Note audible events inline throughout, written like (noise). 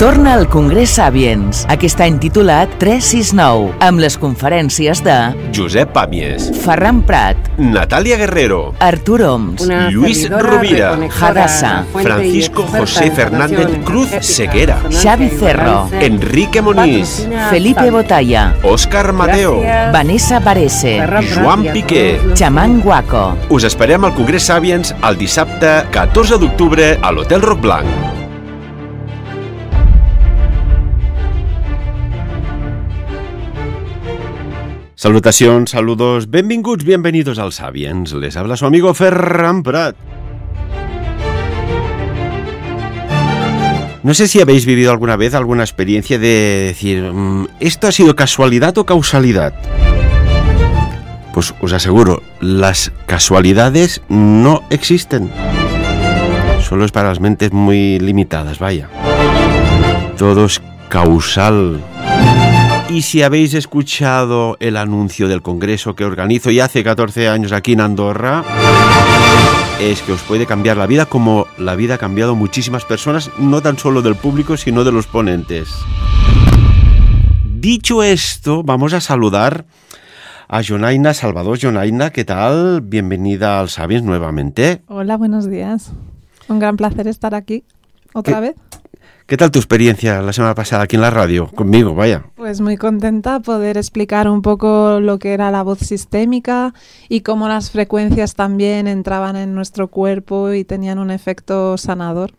Torna al Congrés Sàviens, aquest any titulat 369, amb les conferències de... Josep Pàmies. Ferran Prat. Natàlia Guerrero. Artur Oms. Lluís Rovira. Hadassa. Francisco José Fernández Cruz Seguera, Xavi Cerro. Enrique Moniz. Felipe Botalla. Òscar Mateo. Vanessa Parese, Joan Piqué. Xamán Guaco. Us esperem al Congrés Sàviens el dissabte 14 d'octubre a l'Hotel Roc Blanc. Salutación, saludos, benvinguts, bienvenidos al Sabiens. Les habla su amigo Ferran Prat. No sé si habéis vivido alguna vez alguna experiencia de decir, mm, ¿esto ha sido casualidad o causalidad? Pues os aseguro, las casualidades no existen. Solo es para las mentes muy limitadas, vaya. Todo es causal. Y si habéis escuchado el anuncio del congreso que organizo ya hace 14 años aquí en Andorra, es que os puede cambiar la vida como la vida ha cambiado muchísimas personas, no tan solo del público, sino de los ponentes. Dicho esto, vamos a saludar a Jonaina Salvador. Jonaina, ¿qué tal? Bienvenida al Sabis nuevamente. Hola, buenos días. Un gran placer estar aquí otra vez. ¿Qué tal tu experiencia la semana pasada aquí en la radio? Conmigo, vaya. Pues muy contenta poder explicar un poco lo que era la voz sistémica y cómo las frecuencias también entraban en nuestro cuerpo y tenían un efecto sanador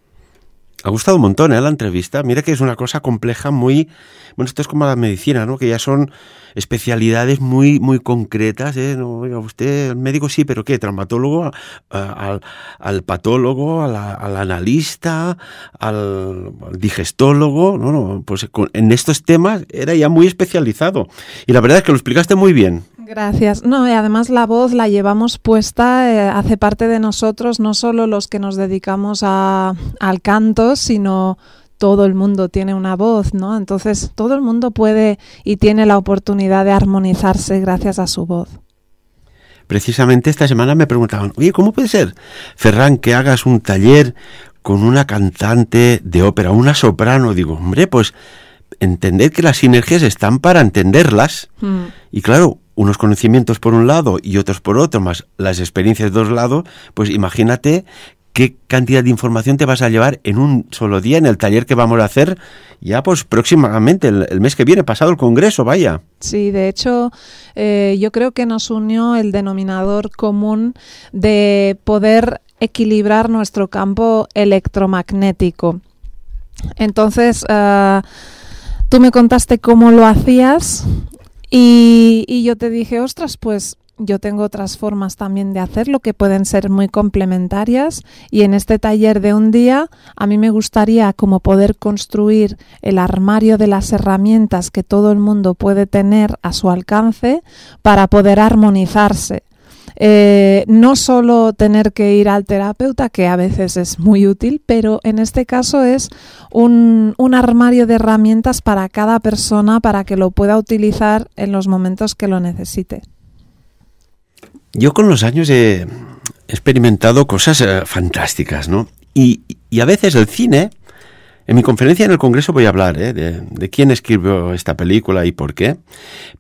ha gustado un montón ¿eh? la entrevista. Mira que es una cosa compleja, muy... Bueno, esto es como la medicina, ¿no? Que ya son especialidades muy, muy concretas. ¿eh? No, oiga, usted, el médico sí, pero ¿qué? Traumatólogo, al, patólogo, al, analista, al, al, digestólogo. No, no, pues en estos temas era ya muy especializado. Y la verdad es que lo explicaste muy bien. Gracias. No, y además la voz la llevamos puesta, eh, hace parte de nosotros, no solo los que nos dedicamos a, al canto, sino todo el mundo tiene una voz, ¿no? Entonces todo el mundo puede y tiene la oportunidad de armonizarse gracias a su voz. Precisamente esta semana me preguntaban, oye, ¿cómo puede ser, Ferran, que hagas un taller con una cantante de ópera, una soprano? Digo, hombre, pues entender que las sinergias están para entenderlas. Mm. Y claro, unos conocimientos por un lado y otros por otro, más las experiencias de dos lados, pues imagínate qué cantidad de información te vas a llevar en un solo día en el taller que vamos a hacer ya pues próximamente, el, mes que viene, pasado el Congreso, vaya. Sí, de hecho eh, yo creo que nos unió el denominador común de poder equilibrar nuestro campo electromagnético. Entonces, ah, tú me contaste cómo lo hacías, y, yo te dije, ostras, pues yo tengo otras formas también de hacerlo que pueden ser muy complementarias y en este taller de un día a mí me gustaría como poder construir el armario de las herramientas que todo el mundo puede tener a su alcance para poder armonizarse eh, no solo tener que ir al terapeuta, que a veces es muy útil, pero en este caso es un, armario de herramientas para cada persona para que lo pueda utilizar en los momentos que lo necesite. Yo con los años he experimentado cosas eh, fantásticas, ¿no? Y, a veces el cine, en mi conferencia en el Congreso voy a hablar ¿eh? de, de, quién escribió esta película y por qué,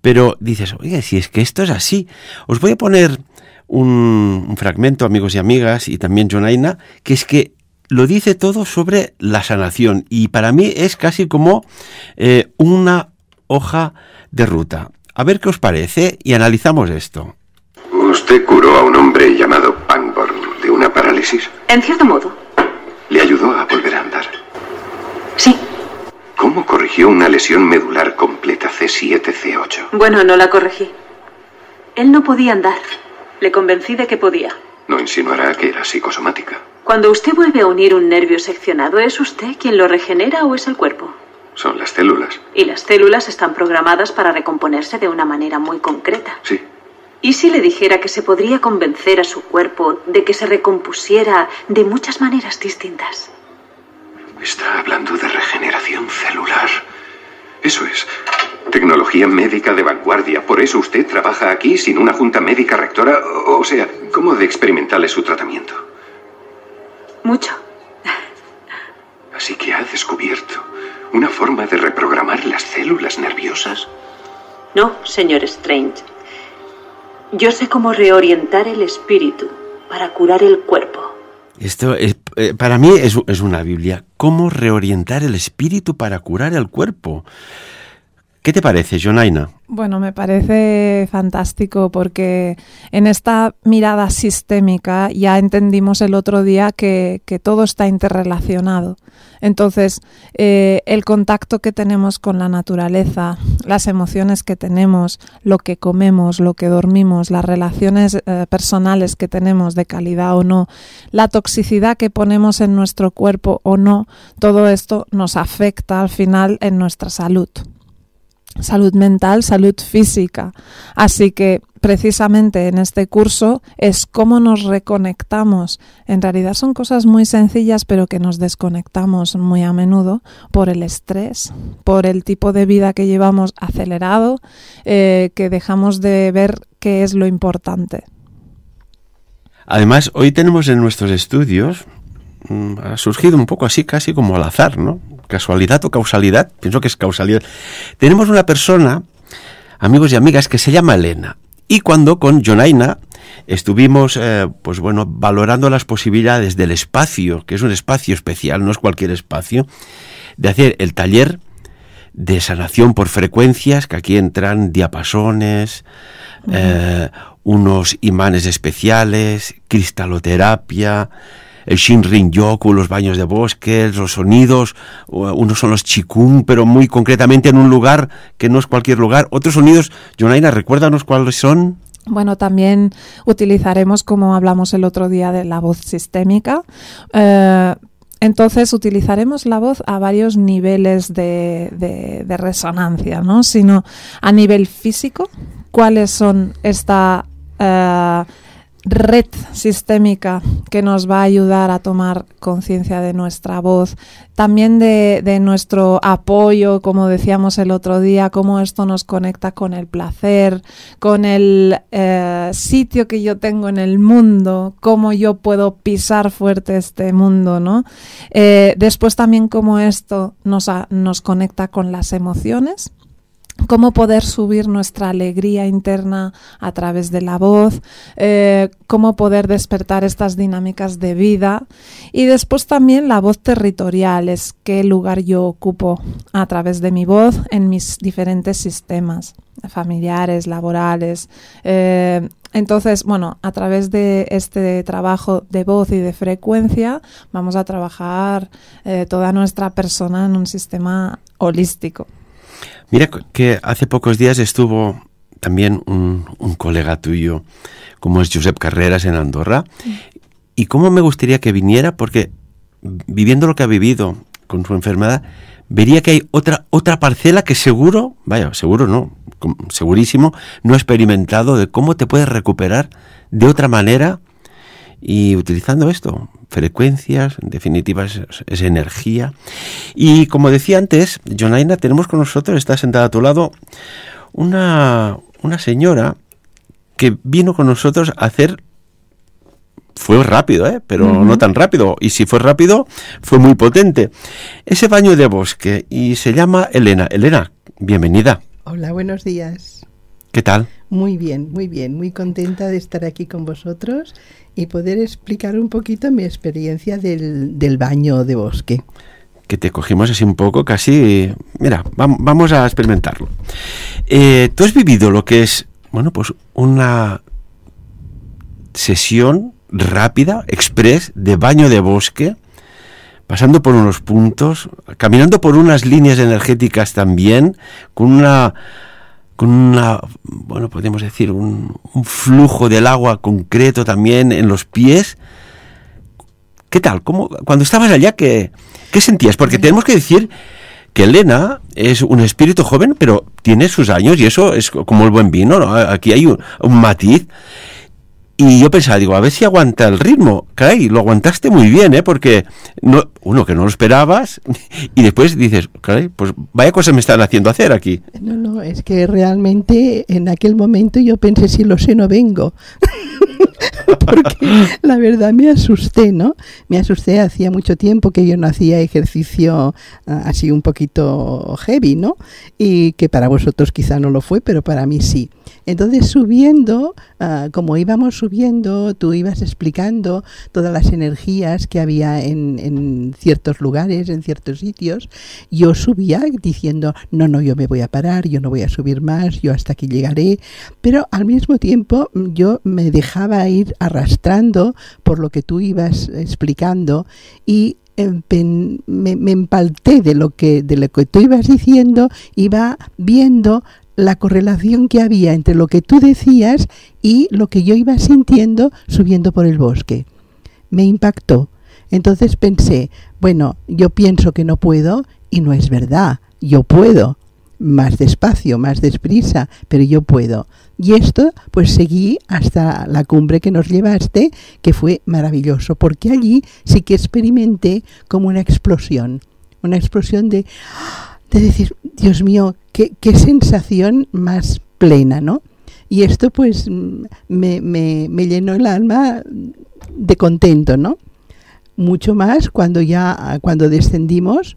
pero dices, oye, si es que esto es así, os voy a poner un, fragmento, amigos y amigas, y también Jonaina, que es que lo dice todo sobre la sanación y para mí es casi como eh, una hoja de ruta. A ver qué os parece y analizamos esto. Usted curó a un hombre llamado Pangborn de una parálisis. En cierto modo. ¿Le ayudó a volver a andar? Sí. ¿Cómo corrigió una lesión medular completa C7-C8? Bueno, no la corregí. Él no podía andar. Le convencí de que podía. No insinuará que era psicosomática. Cuando usted vuelve a unir un nervio seccionado, ¿es usted quien lo regenera o es el cuerpo? Son las células. Y las células están programadas para recomponerse de una manera muy concreta. Sí. ¿Y si le dijera que se podría convencer a su cuerpo de que se recompusiera de muchas maneras distintas? Está hablando de regeneración celular. Eso es. Tecnología médica de vanguardia. Por eso usted trabaja aquí sin una junta médica rectora. O sea, ¿cómo de experimental su tratamiento? Mucho. Así que ha descubierto una forma de reprogramar las células nerviosas. No, señor Strange. Yo sé cómo reorientar el espíritu para curar el cuerpo. Esto eh, para mí es, es una Biblia. ¿Cómo reorientar el espíritu para curar el cuerpo? ¿Qué te parece, Jonaina? Bueno, me parece fantástico porque en esta mirada sistémica ya entendimos el otro día que, todo está interrelacionado. Entonces, eh, el contacto que tenemos con la naturaleza, las emociones que tenemos, lo que comemos, lo que dormimos, las relaciones eh, personales que tenemos de calidad o no, la toxicidad que ponemos en nuestro cuerpo o no, todo esto nos afecta al final en nuestra salud salud mental, salud física. Así que precisamente en este curso es cómo nos reconectamos. En realidad son cosas muy sencillas, pero que nos desconectamos muy a menudo por el estrés, por el tipo de vida que llevamos acelerado, eh, que dejamos de ver qué es lo importante. Además, hoy tenemos en nuestros estudios, mm, ha surgido un poco así, casi como al azar, ¿no? casualidad o causalidad, pienso que es causalidad. Tenemos una persona, amigos y amigas, que se llama Elena. Y cuando con Jonaina estuvimos, eh, pues bueno, valorando las posibilidades del espacio, que es un espacio especial, no es cualquier espacio, de hacer el taller de sanación por frecuencias, que aquí entran diapasones, eh, unos imanes especiales, cristaloterapia, el Shinrin-yoku, los baños de bosques, los sonidos, unos son los chikung, pero muy concretamente en un lugar que no es cualquier lugar. Otros sonidos, Jonaina, recuérdanos cuáles son. Bueno, también utilizaremos, como hablamos el otro día, de la voz sistémica. Eh, entonces utilizaremos la voz a varios niveles de, resonancia, ¿no? Sino a nivel físico, cuáles son esta eh, red sistémica que nos va a ayudar a tomar conciencia de nuestra voz, también de, nuestro apoyo, como decíamos el otro día, cómo esto nos conecta con el placer, con el eh, sitio que yo tengo en el mundo, cómo yo puedo pisar fuerte este mundo, ¿no? Eh, después también cómo esto nos, nos conecta con las emociones cómo poder subir nuestra alegría interna a través de la voz, eh, cómo poder despertar estas dinámicas de vida y después también la voz territorial, es qué lugar yo ocupo a través de mi voz en mis diferentes sistemas familiares, laborales. Eh, entonces, bueno, a través de este trabajo de voz y de frecuencia vamos a trabajar eh, toda nuestra persona en un sistema holístico. Mira que hace pocos días estuvo también un, colega tuyo, como es Josep Carreras en Andorra, y cómo me gustaría que viniera, porque viviendo lo que ha vivido con su enfermedad, vería que hay otra, otra parcela que seguro, vaya, seguro no, segurísimo, no ha experimentado de cómo te puedes recuperar de otra manera y utilizando esto, frecuencias, en definitiva es, energía. Y como decía antes, Jonaina, tenemos con nosotros, está sentada a tu lado, una, señora que vino con nosotros a hacer fue rápido, ¿eh? pero no tan rápido. Y si fue rápido, fue muy potente. Ese baño de bosque y se llama Elena. Elena, bienvenida. Hola, buenos días. ¿Qué tal? Muy bien, muy bien, muy contenta de estar aquí con vosotros y poder explicar un poquito mi experiencia del, baño de bosque. Que te cogimos así un poco, casi... Mira, vamos a experimentarlo. Eh, Tú has vivido lo que es, bueno, pues una sesión rápida, express, de baño de bosque, pasando por unos puntos, caminando por unas líneas energéticas también, con una con una, bueno, podemos decir, un, flujo del agua concreto también en los pies. ¿Qué tal? ¿Cómo, cuando estabas allá, ¿qué, ¿qué sentías? Porque tenemos que decir que Elena es un espíritu joven, pero tiene sus años y eso es como el buen vino, ¿no? Aquí hay un matiz y yo pensaba, digo, a ver si aguanta el ritmo. Caray, lo aguantaste muy bien, ¿eh? Porque, no, uno, que no lo esperabas, (laughs) y después dices, caray, pues vaya cosas me están haciendo hacer aquí. No, no, es que realmente en aquel momento yo pensé, si lo sé, no vengo. (laughs) (laughs) porque la verdad me asusté, ¿no? Me asusté, hacía mucho tiempo que yo no hacía ejercicio ah, así un poquito heavy, ¿no? Y que para vosotros quizá no lo fue, pero para mí sí. Entonces subiendo, ah, como íbamos subiendo, tú ibas explicando todas las energías que había en, en ciertos lugares, en ciertos sitios, yo subía diciendo, no, no, yo me voy a parar, yo no voy a subir más, yo hasta aquí llegaré, pero al mismo tiempo yo me dejaba a ir arrastrando por lo que tú ibas explicando y em, me, me, empalté de lo que de lo que tú ibas diciendo iba viendo la correlación que había entre lo que tú decías y lo que yo iba sintiendo subiendo por el bosque me impactó entonces pensé bueno yo pienso que no puedo y no es verdad yo puedo más despacio, más desprisa, pero yo puedo. Y esto pues seguí hasta la cumbre que nos llevaste, que fue maravilloso, porque allí sí que experimenté como una explosión, una explosión de, decir, Dios mío, qué, sensación más plena, ¿no? Y esto pues me, me llenó el alma de contento, ¿no? Mucho más cuando ya, cuando descendimos,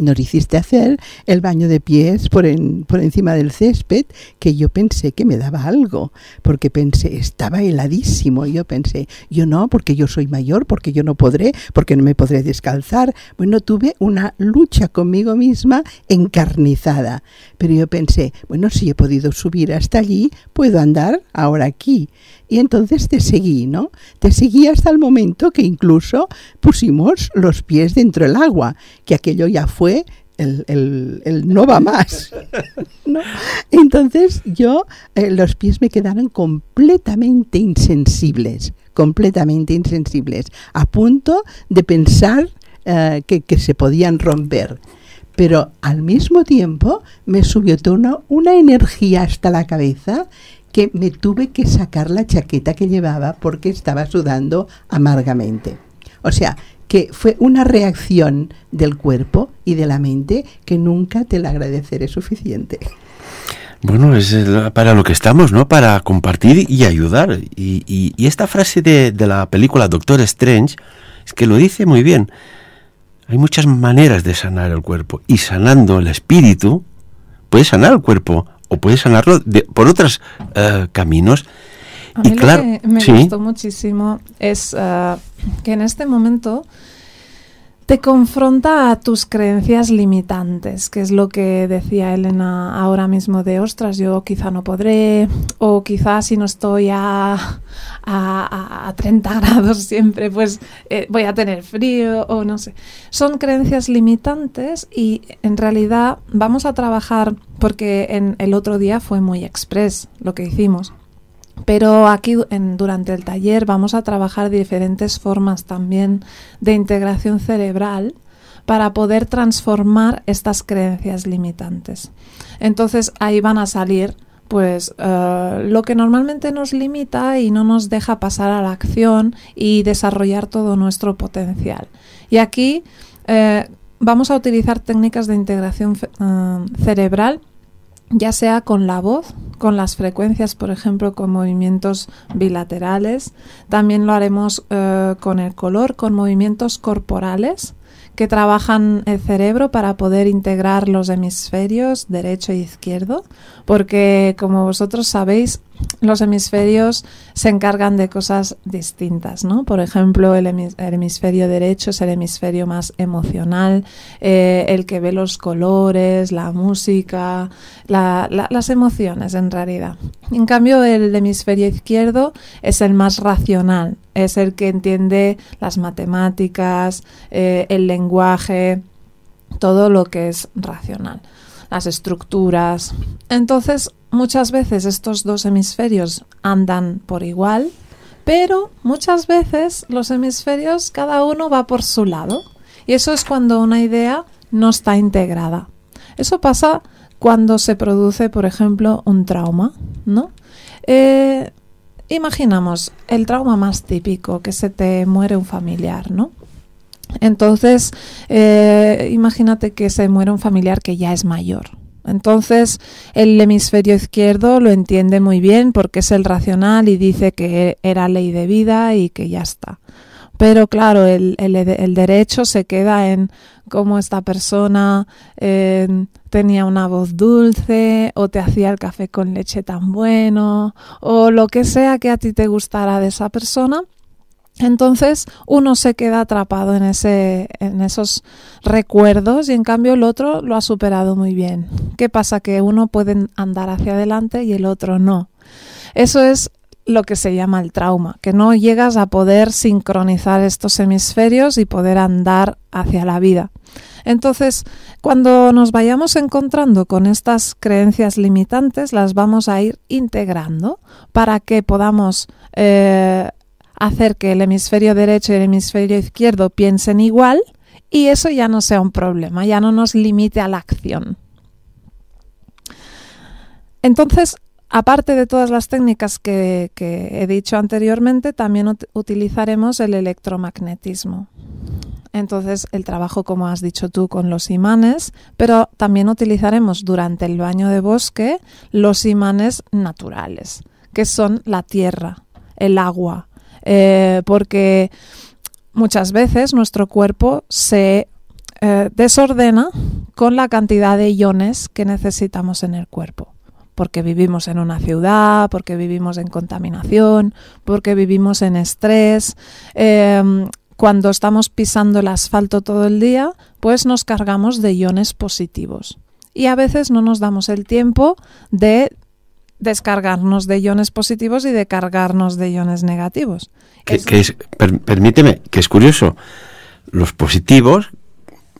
nos hiciste hacer el baño de pies por, por, encima del césped, que yo pensé que me daba algo, porque pensé, estaba heladísimo, yo pensé, yo no, porque yo soy mayor, porque yo no podré, porque no me podré descalzar. Bueno, tuve una lucha conmigo misma encarnizada, pero yo pensé, bueno, si he podido subir hasta allí, puedo andar ahora aquí. Y entonces te seguí, ¿no? Te seguí hasta el momento que incluso pusimos los pies dentro del agua, que aquello ya fue el, no va más. (laughs) Entonces yo, eh, los pies me quedaron completamente insensibles, completamente insensibles, a punto de pensar eh, que, que se podían romper pero al mismo tiempo me subió tono una energía hasta la cabeza que me tuve que sacar la chaqueta que llevaba porque estaba sudando amargamente. O sea, que fue una reacción del cuerpo y de la mente que nunca te la agradeceré suficiente. Bueno, es para lo que estamos, ¿no? Para compartir y ayudar. Y, esta frase de, la película Doctor Strange es que lo dice muy bien. Hay muchas maneras de sanar el cuerpo y sanando el espíritu, puedes sanar el cuerpo o puedes sanarlo por otros eh, caminos. A mí y claro, lo que me gustó muchísimo es eh, que en este momento te confronta a tus creencias limitantes, que es lo que decía Elena ahora mismo de, ostras, yo quizá no podré, o quizá si no estoy a, 30 grados siempre, pues eh, voy a tener frío, o no sé. Son creencias limitantes y en realidad vamos a trabajar, porque en el otro día fue muy express lo que hicimos. Pero aquí durante el taller vamos a trabajar diferentes formas también de integración cerebral para poder transformar estas creencias limitantes. Entonces ahí van a salir pues eh, lo que normalmente nos limita y no nos deja pasar a la acción y desarrollar todo nuestro potencial. Y aquí eh, vamos a utilizar técnicas de integración eh, cerebral ya sea con la voz, con las frecuencias, por ejemplo, con movimientos bilaterales. También lo haremos eh, con el color, con movimientos corporales que trabajan el cerebro para poder integrar los hemisferios derecho e izquierdo, porque como vosotros sabéis, los hemisferios se encargan de cosas distintas, ¿no? Por ejemplo, el, hemisferio derecho es el hemisferio más emocional, eh, el que ve los colores, la música, las emociones en realidad. En cambio, el hemisferio izquierdo es el más racional, es el que entiende las matemáticas, eh, el lenguaje, todo lo que es racional las estructuras. Entonces, muchas veces estos dos hemisferios andan por igual, pero muchas veces los hemisferios cada uno va por su lado. Y eso es cuando una idea no está integrada. Eso pasa cuando se produce, por ejemplo, un trauma, ¿no? Eh, imaginamos el trauma más típico, que se te muere un familiar, ¿no? Entonces, eh, imagínate que se muere un familiar que ya es mayor. Entonces, el hemisferio izquierdo lo entiende muy bien porque es el racional y dice que era ley de vida y que ya está. Pero claro, el, derecho se queda en cómo esta persona eh, tenía una voz dulce o te hacía el café con leche tan bueno o lo que sea que a ti te gustara de esa persona entonces uno se queda atrapado en, ese, en esos recuerdos y en cambio el otro lo ha superado muy bien. ¿Qué pasa? Que uno puede andar hacia adelante y el otro no. Eso es lo que se llama el trauma, que no llegas a poder sincronizar estos hemisferios y poder andar hacia la vida. Entonces, cuando nos vayamos encontrando con estas creencias limitantes, las vamos a ir integrando para que podamos eh, hacer que el hemisferio derecho y el hemisferio izquierdo piensen igual y eso ya no sea un problema, ya no nos limite a la acción. Entonces, aparte de todas las técnicas que, he dicho anteriormente, también utilizaremos el electromagnetismo. Entonces, el trabajo, como has dicho tú, con los imanes, pero también utilizaremos durante el baño de bosque los imanes naturales, que son la tierra, el agua, eh, porque muchas veces nuestro cuerpo se eh, desordena con la cantidad de iones que necesitamos en el cuerpo porque vivimos en una ciudad, porque vivimos en contaminación, porque vivimos en estrés. Eh, cuando estamos pisando el asfalto todo el día, pues nos cargamos de iones positivos. Y a veces no nos damos el tiempo de descargarnos de iones positivos y de cargarnos de iones negativos. permíteme, que es curioso. Los positivos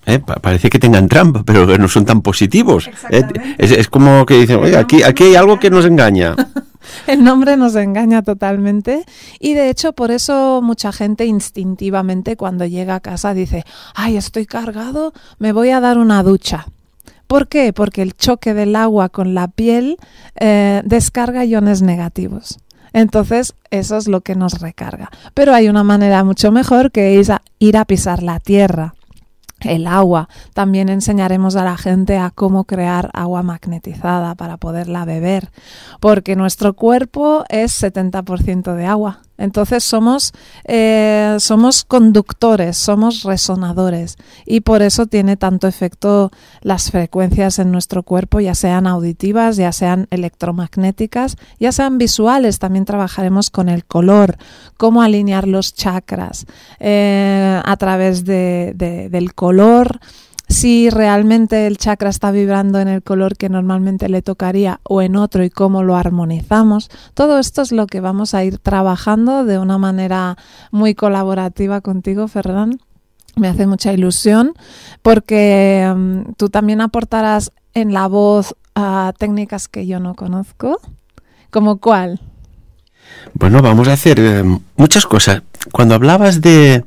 eh, parece que tengan trampa, pero no son tan positivos. Eh, es, como que dicen, oye, aquí, aquí hay algo que nos engaña. (laughs) El nombre nos engaña totalmente y de hecho por eso mucha gente instintivamente cuando llega a casa dice, ay, estoy cargado, me voy a dar una ducha. ¿Por qué? Porque el choque del agua con la piel eh, descarga iones negativos. Entonces, eso es lo que nos recarga. Pero hay una manera mucho mejor que es ir a pisar la tierra, el agua. También enseñaremos a la gente a cómo crear agua magnetizada para poderla beber, porque nuestro cuerpo es 70% de agua. Entonces eh, somos, conductores, somos resonadores y por eso tiene tanto efecto las frecuencias en nuestro cuerpo, ya sean auditivas, ya sean electromagnéticas, ya sean visuales, también trabajaremos con el color, cómo alinear los chakras eh, a través del color, si realmente el chakra está vibrando en el color que normalmente le tocaría o en otro y cómo lo armonizamos. Todo esto es lo que vamos a ir trabajando de una manera muy colaborativa contigo, fernán Me hace mucha ilusión porque mm, tú también aportarás en la voz a técnicas que yo no conozco. ¿Como cuál? Bueno, vamos a hacer eh, muchas cosas. Cuando hablabas de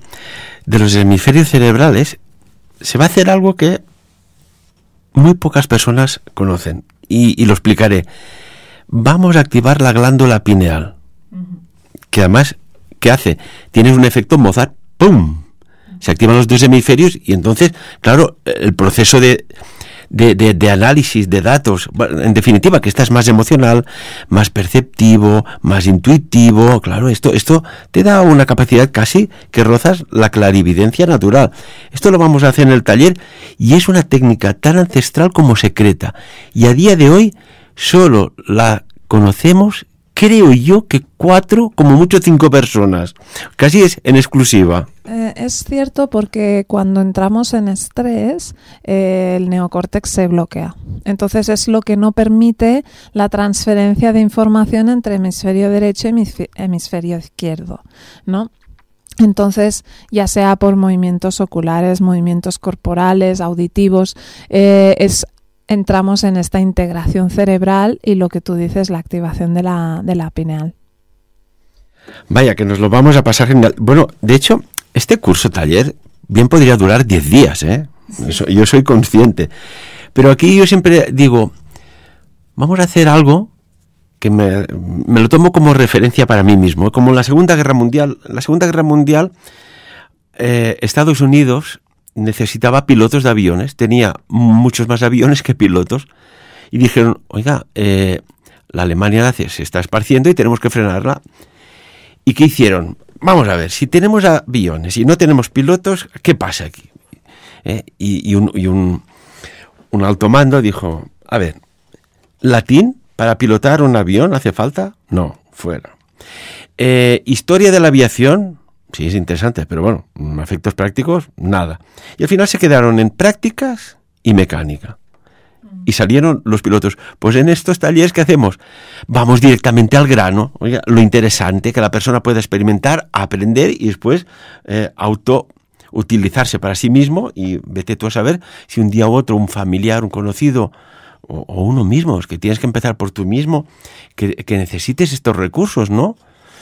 los hemisferios cerebrales, se va a hacer algo que muy pocas personas conocen. Y, lo explicaré. Vamos a activar la glándula pineal. Que además, ¿qué hace? Tienes un efecto Mozart. ¡Pum! Se activan los dos hemisferios y entonces, claro, el proceso de de, de, análisis de datos. En definitiva, que estás más emocional, más perceptivo, más intuitivo. Claro, esto, esto te da una capacidad casi que rozas la clarividencia natural. Esto lo vamos a hacer en el taller y es una técnica tan ancestral como secreta. Y a día de hoy solo la conocemos creo yo que cuatro, como mucho cinco personas. Casi es en exclusiva. Eh, es cierto porque cuando entramos en estrés, eh, el neocórtex se bloquea. Entonces es lo que no permite la transferencia de información entre hemisferio derecho y hemisferio izquierdo, ¿no? Entonces, ya sea por movimientos oculares, movimientos corporales, auditivos, eh, es entramos en esta integración cerebral y lo que tú dices, la activación de la, de la pineal. Vaya, que nos lo vamos a pasar genial. Bueno, de hecho, este curso taller bien podría durar 10 días, ¿eh? yo soy consciente. Pero aquí yo siempre digo, vamos a hacer algo que me, lo tomo como referencia para mí mismo. Como la Segunda Guerra Mundial. La Segunda Guerra Mundial, eh, Estados Unidos necesitaba pilotos de aviones, tenía muchos más aviones que pilotos, y dijeron, oiga, eh, la Alemania se está esparciendo y tenemos que frenarla. ¿Y qué hicieron? Vamos a ver, si tenemos aviones y no tenemos pilotos, ¿qué pasa aquí? ¿Eh? y, un, alto mando dijo, a ver, ¿latín para pilotar un avión hace falta? No, fuera. Eh, historia de la aviación, sí es interesante, pero bueno, efectos prácticos, nada. Y al final se quedaron en prácticas y mecánica. Mm. Y salieron los pilotos, pues en estos talleres que hacemos, vamos directamente al grano, oiga, lo interesante que la persona pueda experimentar, aprender y después eh, auto utilizarse para sí mismo y vete tú a saber si un día u otro un familiar, un conocido, o, uno mismo, es que tienes que empezar por tú mismo, que, que necesites estos recursos, ¿no?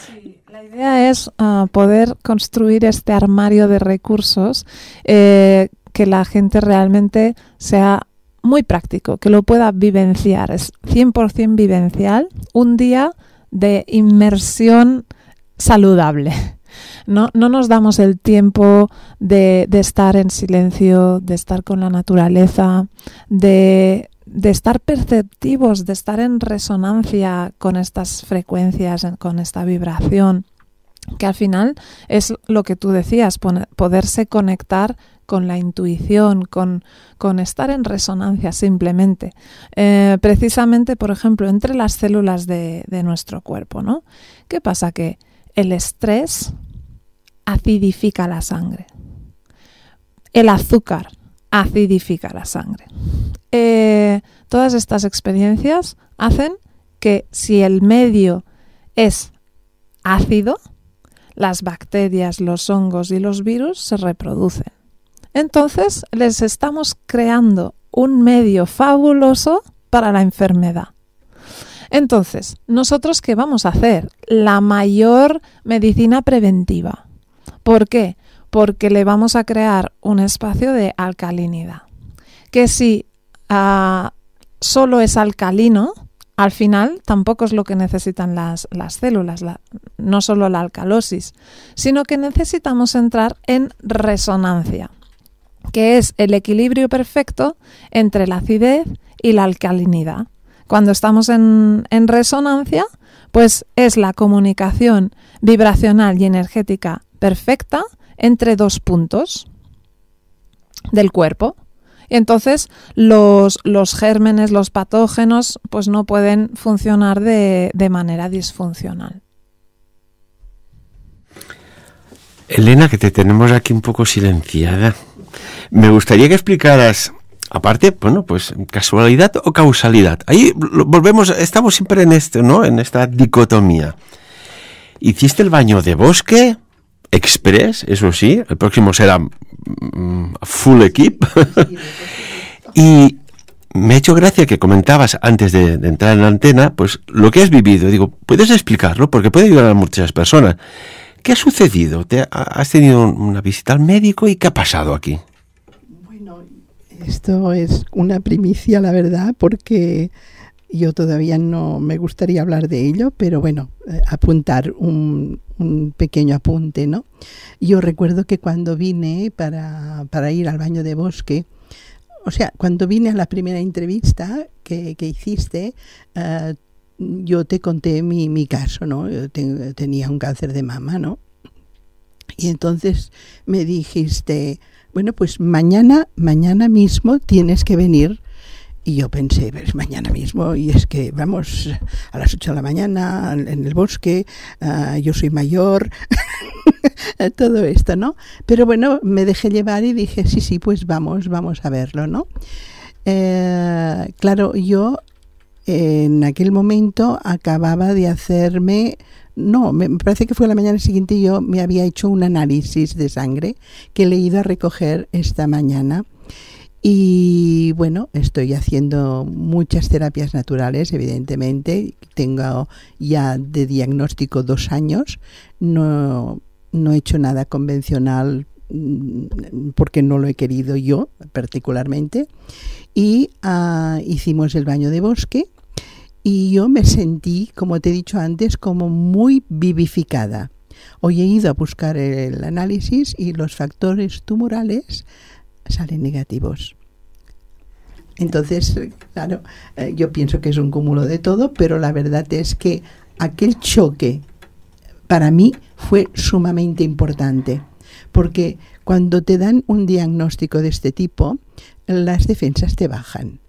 Sí. La idea es ah, poder construir este armario de recursos eh, que la gente realmente sea muy práctico, que lo pueda vivenciar. Es 100% vivencial, un día de inmersión saludable. No, nos damos el tiempo de, estar en silencio, de estar con la naturaleza, de estar perceptivos, de estar en resonancia con estas frecuencias, con esta vibración que al final es lo que tú decías, poderse conectar con la intuición, con, estar en resonancia simplemente. Eh, precisamente, por ejemplo, entre las células de, nuestro cuerpo, ¿no? ¿Qué pasa? Que el estrés acidifica la sangre. El azúcar acidifica la sangre. Eh, todas estas experiencias hacen que si el medio es ácido, las bacterias, los hongos y los virus se reproducen. Entonces les estamos creando un medio fabuloso para la enfermedad. Entonces, ¿nosotros qué vamos a hacer? La mayor medicina preventiva. ¿Por qué? Porque le vamos a crear un espacio de alcalinidad. Que si ah, solo es alcalino, al final, tampoco es lo que necesitan las, células, no solo la alcalosis, sino que necesitamos entrar en resonancia, que es el equilibrio perfecto entre la acidez y la alcalinidad. Cuando estamos en, en resonancia, pues es la comunicación vibracional y energética perfecta entre dos puntos del cuerpo. Y entonces los, gérmenes, los patógenos, pues no pueden funcionar de, de manera disfuncional. Elena, que te tenemos aquí un poco silenciada. Me gustaría que explicaras aparte, bueno, pues casualidad o causalidad. Ahí volvemos, estamos siempre en esto, ¿no? En esta dicotomía. ¿Hiciste el baño de bosque express, eso sí, el próximo será mm, full equip. (laughs) y me ha hecho gracia que comentabas antes de, entrar en la antena, pues lo que has vivido. Digo, ¿puedes explicarlo? Porque puede ayudar a muchas personas. ¿Qué ha sucedido? ¿Te ¿Has tenido una visita al médico y qué ha pasado aquí? Bueno, esto es una primicia, la verdad, porque yo todavía no me gustaría hablar de ello, pero bueno, eh, apuntar un, pequeño apunte, ¿no? Yo recuerdo que cuando vine para, para, ir al baño de bosque, o sea, cuando vine a la primera entrevista que, hiciste, eh, yo te conté mi, caso, ¿no? tenía un cáncer de mama, ¿no? Y entonces me dijiste, bueno, pues mañana, mañana mismo tienes que venir y yo pensé, es mañana mismo, y es que vamos a las 8 de la mañana en el bosque, ah, yo soy mayor, (laughs) todo esto, ¿no? Pero bueno, me dejé llevar y dije, sí, sí, pues vamos, vamos a verlo, ¿no? Eh, claro, yo en aquel momento acababa de hacerme, no, me parece que fue la mañana siguiente, y yo me había hecho un análisis de sangre que le he ido a recoger esta mañana y bueno, estoy haciendo muchas terapias naturales, evidentemente. Tengo ya de diagnóstico dos años. No, he hecho nada convencional mm, porque no lo he querido yo particularmente. Y ah, hicimos el baño de bosque y yo me sentí, como te he dicho antes, como muy vivificada. Hoy he ido a buscar el análisis y los factores tumorales salen negativos. Entonces, claro, eh, yo pienso que es un cúmulo de todo, pero la verdad es que aquel choque para mí fue sumamente importante, porque cuando te dan un diagnóstico de este tipo, las defensas te bajan.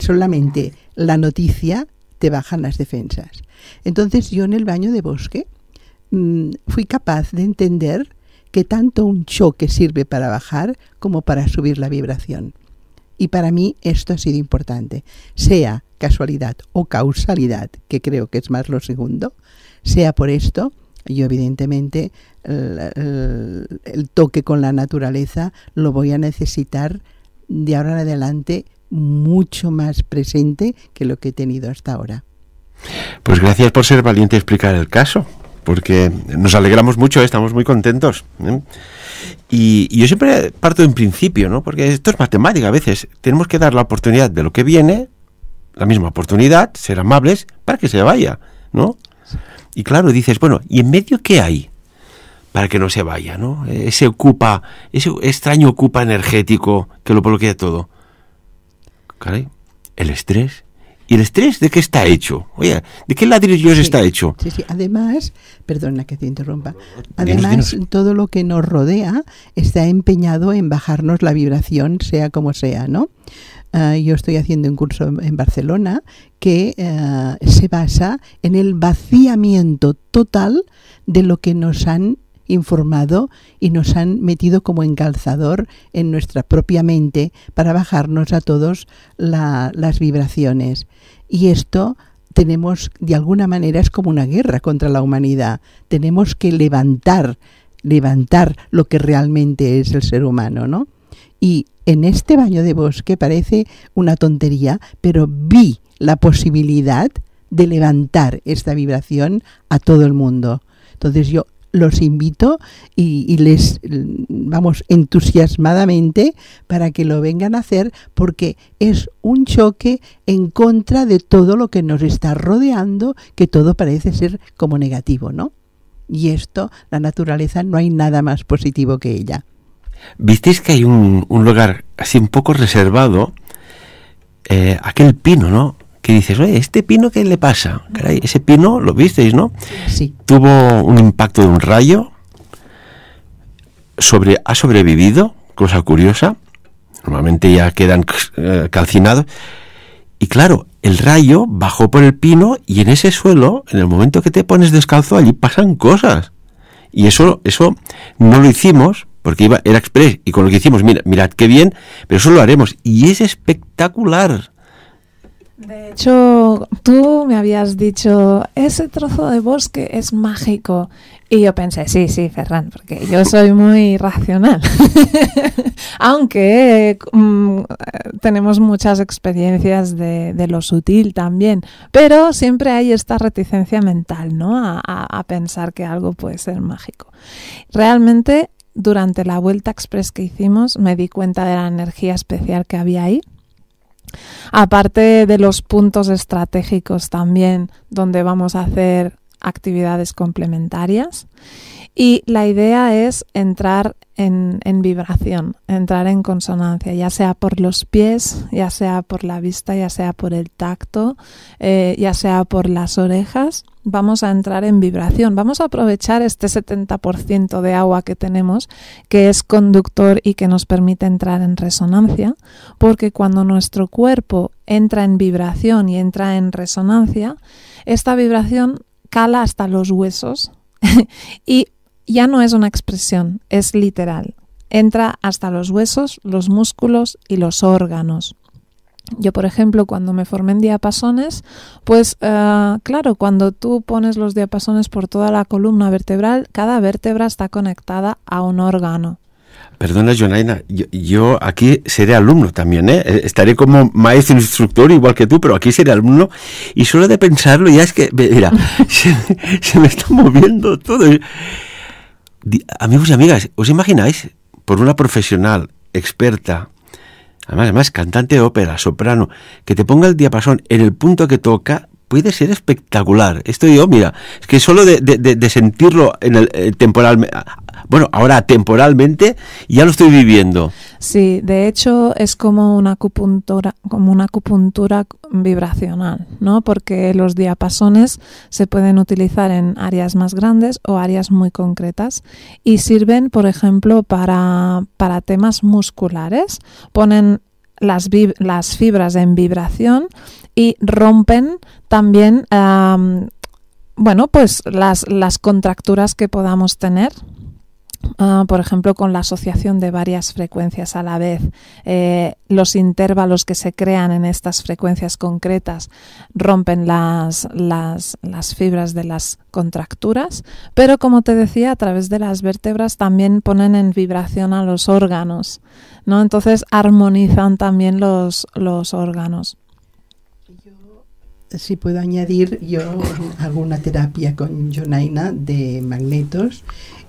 solamente la noticia te bajan las defensas. Entonces yo en el baño de bosque mm, fui capaz de entender que tanto un choque sirve para bajar como para subir la vibración. Y para mí esto ha sido importante, sea casualidad o causalidad, que creo que es más lo segundo, sea por esto, yo evidentemente el, toque con la naturaleza lo voy a necesitar de ahora en adelante mucho más presente que lo que he tenido hasta ahora. Pues gracias por ser valiente a explicar el caso porque nos alegramos mucho, ¿eh? estamos muy contentos. ¿eh? Y, yo siempre parto en principio, ¿no? Porque esto es matemática a veces. Tenemos que dar la oportunidad de lo que viene, la misma oportunidad, ser amables, para que se vaya, ¿no? Y claro, dices, bueno, ¿y en medio qué hay? Para que no se vaya, ¿no? Ese ocupa, ese extraño ocupa energético que lo bloquea todo. Caray, el estrés, ¿Y el estrés de qué está hecho? Oye, ¿de qué ladrillos está hecho? Sí, sí. Además, perdona que te interrumpa, además todo lo que nos rodea está empeñado en bajarnos la vibración, sea como sea, ¿no? Ah, yo estoy haciendo un curso en Barcelona que ah, se basa en el vaciamiento total de lo que nos han informado y nos han metido como encalzador en nuestra propia mente para bajarnos a todos las vibraciones. Y esto tenemos, de alguna manera, es como una guerra contra la humanidad. Tenemos que levantar, levantar lo que realmente es el ser humano, ¿no? Y en este baño de bosque parece una tontería, pero vi la posibilidad de levantar esta vibración a todo el mundo. Entonces yo los invito y, les, vamos, entusiasmadamente para que lo vengan a hacer porque es un choque en contra de todo lo que nos está rodeando, que todo parece ser como negativo, ¿no? Y esto, la naturaleza, no hay nada más positivo que ella. Visteis que hay un, lugar así un poco reservado, eh, aquel pino, ¿no? que dices, oye, ¿este pino qué le pasa? Caray, ese pino, lo visteis, ¿no? Sí. Tuvo un impacto de un rayo, sobre, ha sobrevivido, cosa curiosa, normalmente ya quedan eh, calcinados, y claro, el rayo bajó por el pino y en ese suelo, en el momento que te pones descalzo, allí pasan cosas. Y eso, eso no lo hicimos porque iba, era express. Y con lo que hicimos, mira, mirad qué bien, pero eso lo haremos. Y es espectacular. De hecho, tú me habías dicho, ese trozo de bosque es mágico. Y yo pensé, sí, sí, Ferran, porque yo soy muy racional. (laughs) Aunque mm, tenemos muchas experiencias de, lo sutil también. Pero siempre hay esta reticencia mental, ¿no? a pensar que algo puede ser mágico. Realmente, durante la vuelta express que hicimos, me di cuenta de la energía especial que había ahí Aparte de los puntos estratégicos también donde vamos a hacer actividades complementarias. Y la idea es entrar en, vibración, entrar en consonancia, ya sea por los pies, ya sea por la vista, ya sea por el tacto, eh, ya sea por las orejas vamos a entrar en vibración, vamos a aprovechar este 70% de agua que tenemos, que es conductor y que nos permite entrar en resonancia, porque cuando nuestro cuerpo entra en vibración y entra en resonancia, esta vibración cala hasta los huesos (laughs) y ya no es una expresión, es literal. Entra hasta los huesos, los músculos y los órganos. Yo, por ejemplo, cuando me formé en diapasones, pues eh, claro, cuando tú pones los diapasones por toda la columna vertebral, cada vértebra está conectada a un órgano. Perdona, Jonaina, yo, aquí seré alumno también, ¿eh? ¿eh? Estaré como maestro instructor igual que tú, pero aquí seré alumno y solo de pensarlo ya es que, mira, (laughs) se, me está moviendo todo. Amigos y amigas, ¿os imagináis por una profesional experta Además, cantante de ópera, soprano, que te ponga el diapasón en el punto que toca, puede ser espectacular. Esto yo, mira, es que solo de, sentirlo en el, eh, temporal temporal, bueno, ahora temporalmente ya lo estoy viviendo. Sí, de hecho es como una acupuntura, como una acupuntura vibracional, ¿no? Porque los diapasones se pueden utilizar en áreas más grandes o áreas muy concretas y sirven, por ejemplo, para, temas musculares. Ponen las, fibras en vibración y rompen también, bueno, pues las, las contracturas que podamos tener Ah, por ejemplo, con la asociación de varias frecuencias a la vez, eh, los intervalos que se crean en estas frecuencias concretas rompen las, las, las, fibras de las contracturas, pero como te decía, a través de las vértebras también ponen en vibración a los órganos, Entonces armonizan también los, los órganos si puedo añadir, yo hago una terapia con Jonaina de magnetos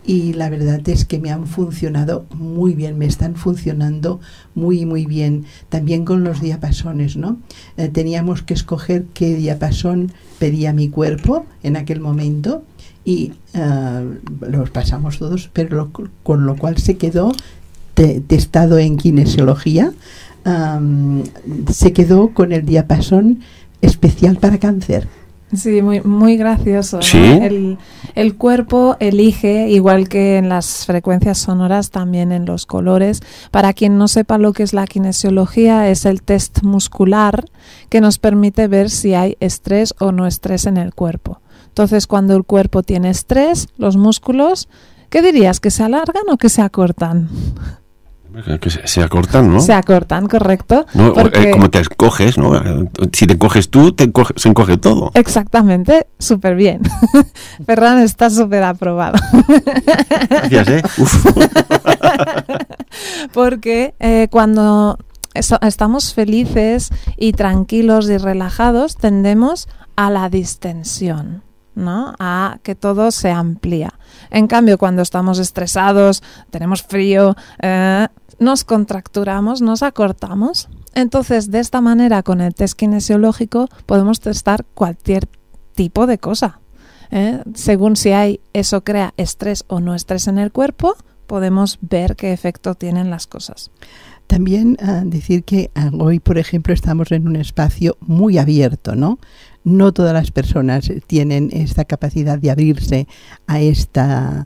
y la verdad es que me han funcionado muy bien, me están funcionando muy, muy bien. También con los diapasones, ¿no? Eh, teníamos que escoger qué diapasón pedía mi cuerpo en aquel momento y eh, los pasamos todos, pero con lo cual se quedó testado en kinesiología, se quedó con el diapasón especial para cáncer. Sí, muy, muy gracioso. El, el, cuerpo elige, igual que en las frecuencias sonoras, también en los colores. Para quien no sepa lo que es la kinesiología, es el test muscular que nos permite ver si hay estrés o no estrés en el cuerpo. Entonces, cuando el cuerpo tiene estrés, los músculos, ¿qué dirías? ¿Que se alargan o que se acortan? se acortan, ¿no? Se acortan, correcto. Eh, como te escoges, ¿no? Si te coges tú, te encoge, se encoge todo. Exactamente, súper bien. (laughs) Ferran está súper aprobado. Gracias, ¿eh? (laughs) porque eh, cuando estamos felices y tranquilos y relajados, tendemos a la distensión. ¿no? a que todo se amplía. En cambio, cuando estamos estresados, tenemos frío, eh, nos contracturamos, nos acortamos. Entonces, de esta manera, con el test kinesiológico, podemos testar cualquier tipo de cosa. ¿eh? Según si hay eso crea estrés o no estrés en el cuerpo, podemos ver qué efecto tienen las cosas. También ah, decir que ah, hoy, por ejemplo, estamos en un espacio muy abierto, ¿no? no todas las personas tienen esta capacidad de abrirse a esta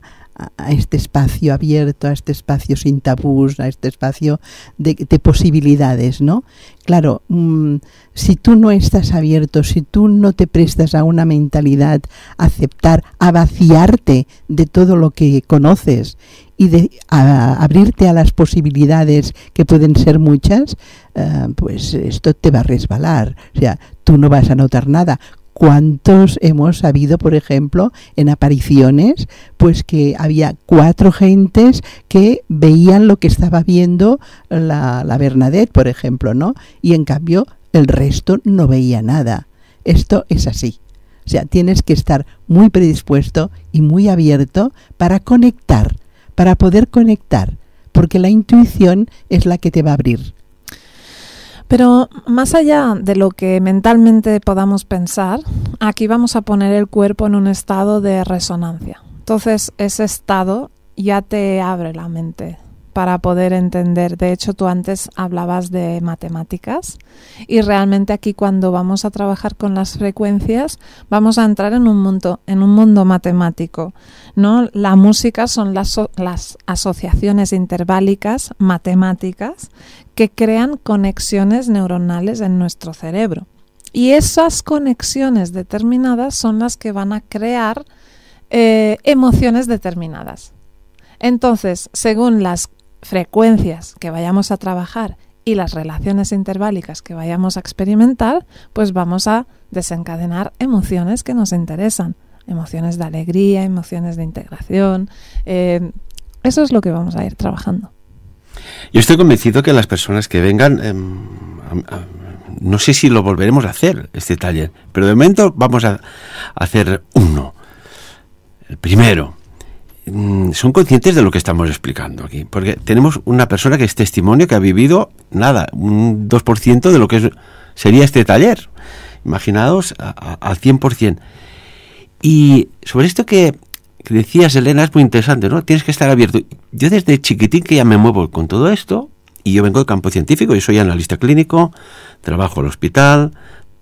a este espacio abierto, a este espacio sin tabús, a este espacio de, posibilidades, ¿no? Claro, mm, si tú no estás abierto, si tú no te prestas a una mentalidad, aceptar, a vaciarte de todo lo que conoces y de a, abrirte a las posibilidades que pueden ser muchas, eh, pues esto te va a resbalar. O sea, tú no vas a notar nada, cuántos hemos sabido, por ejemplo, en apariciones, pues que había cuatro gentes que veían lo que estaba viendo la, Bernadette, por ejemplo, ¿no? Y en cambio el resto no veía nada. Esto es así. O sea, tienes que estar muy predispuesto y muy abierto para conectar, para poder conectar, porque la intuición es la que te va a abrir. Pero más allá de lo que mentalmente podamos pensar, aquí vamos a poner el cuerpo en un estado de resonancia. Entonces ese estado ya te abre la mente, para poder entender. De hecho, tú antes hablabas de matemáticas y realmente aquí cuando vamos a trabajar con las frecuencias vamos a entrar en un mundo, en un mundo matemático. ¿no? La música son las, las asociaciones interválicas matemáticas que crean conexiones neuronales en nuestro cerebro. Y esas conexiones determinadas son las que van a crear eh, emociones determinadas. Entonces, según las frecuencias que vayamos a trabajar y las relaciones interválicas que vayamos a experimentar, pues vamos a desencadenar emociones que nos interesan, emociones de alegría, emociones de integración. Eh, eso es lo que vamos a ir trabajando. Yo estoy convencido que las personas que vengan, em, no sé si lo volveremos a hacer, este taller, pero de momento vamos a hacer uno, el primero. Mm, son conscientes de lo que estamos explicando aquí, porque tenemos una persona que es testimonio que ha vivido nada, un 2% de lo que sería este taller. Imaginaos al 100%. Y sobre esto que, decías, Elena, es muy interesante, ¿no? Tienes que estar abierto. Yo desde chiquitín que ya me muevo con todo esto, y yo vengo del campo científico, yo soy analista clínico, trabajo en el hospital,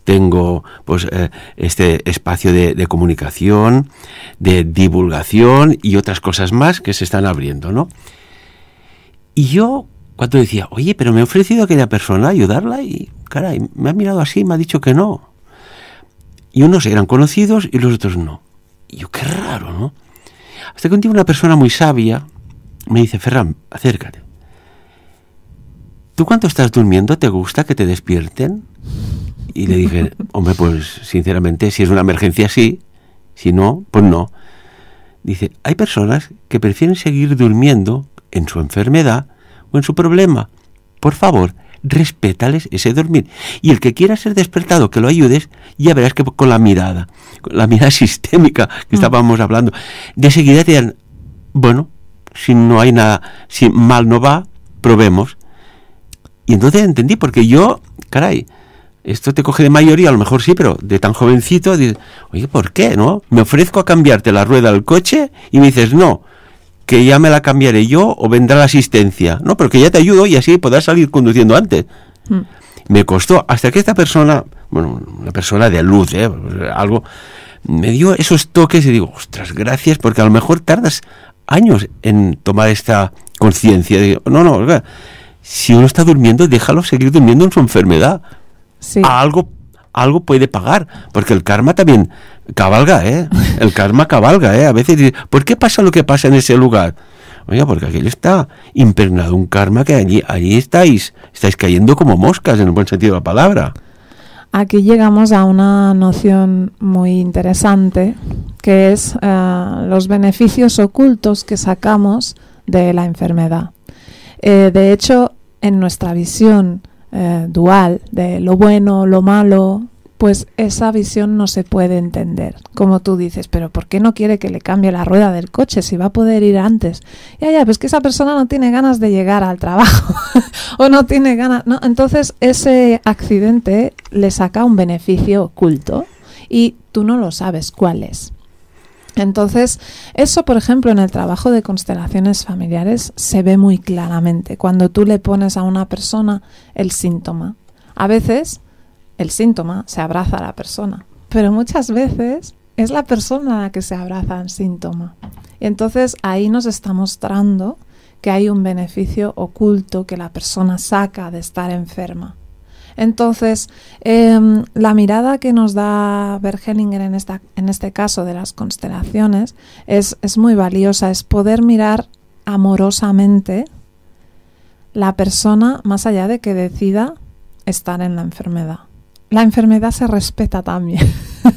tengo pues eh, este espacio de, comunicación, de divulgación y otras cosas más que se están abriendo, ¿no? Y yo cuando decía, oye, pero me ha ofrecido a aquella persona ayudarla y, caray, me ha mirado así y me ha dicho que no. Y unos eran conocidos y los otros no. Y yo, qué raro, ¿no? Hasta que un día una persona muy sabia me dice, Ferran, acércate. ¿Tú cuánto estás durmiendo te gusta que te despierten? Y le dije, hombre, pues sinceramente, si es una emergencia, sí. Si no, pues no. Dice, hay personas que prefieren seguir durmiendo en su enfermedad o en su problema. Por favor, respétales ese dormir. Y el que quiera ser despertado, que lo ayudes, ya verás que con la mirada, con la mirada (laughs) sistémica que mm. estábamos hablando, de seguida te dirán, bueno, si no hay nada, si mal no va, probemos. Y entonces entendí, porque yo, caray, esto te coge de mayoría, a lo mejor sí, pero de tan jovencito, dices, oye, ¿por qué, no? Me ofrezco a cambiarte la rueda del coche y me dices, no, que ya me la cambiaré yo o vendrá la asistencia, no, pero que ya te ayudo y así podrás salir conduciendo antes. Hmm. Me costó, hasta que esta persona, bueno, una persona de luz, ¿eh? algo, me dio esos toques y digo, ostras, gracias, porque a lo mejor tardas años en tomar esta conciencia. No, no, si uno está durmiendo, déjalo seguir durmiendo en su enfermedad algo, algo puede pagar, porque el karma también cabalga, ¿eh? (laughs) El karma cabalga, ¿eh? A veces ¿por qué pasa lo que pasa en ese lugar? Oiga, porque aquí está impregnado un karma que allí, allí estáis, estáis cayendo como moscas en el buen sentido de la palabra. Aquí llegamos a una noción muy interesante, que es eh, los beneficios ocultos que sacamos de la enfermedad. Eh, de hecho, en nuestra visión eh, dual de lo bueno, lo malo, pues esa visión no se puede entender. Como tú dices, pero ¿por qué no quiere que le cambie la rueda del coche si va a poder ir antes? Ya, ya, pues que esa persona no tiene ganas de llegar al trabajo (laughs) o no tiene ganas, ¿no? Entonces ese accidente le saca un beneficio oculto y tú no lo sabes cuál es. Entonces, eso, por ejemplo, en el trabajo de constelaciones familiares se ve muy claramente cuando tú le pones a una persona el síntoma. A veces el síntoma se abraza a la persona, pero muchas veces es la persona la que se abraza al síntoma. Y entonces ahí nos está mostrando que hay un beneficio oculto que la persona saca de estar enferma. Entonces, em, la mirada que nos da Berghelinger en, en este caso de las constelaciones es, muy valiosa, es poder mirar amorosamente la persona más allá de que decida estar en la enfermedad. La enfermedad se respeta también.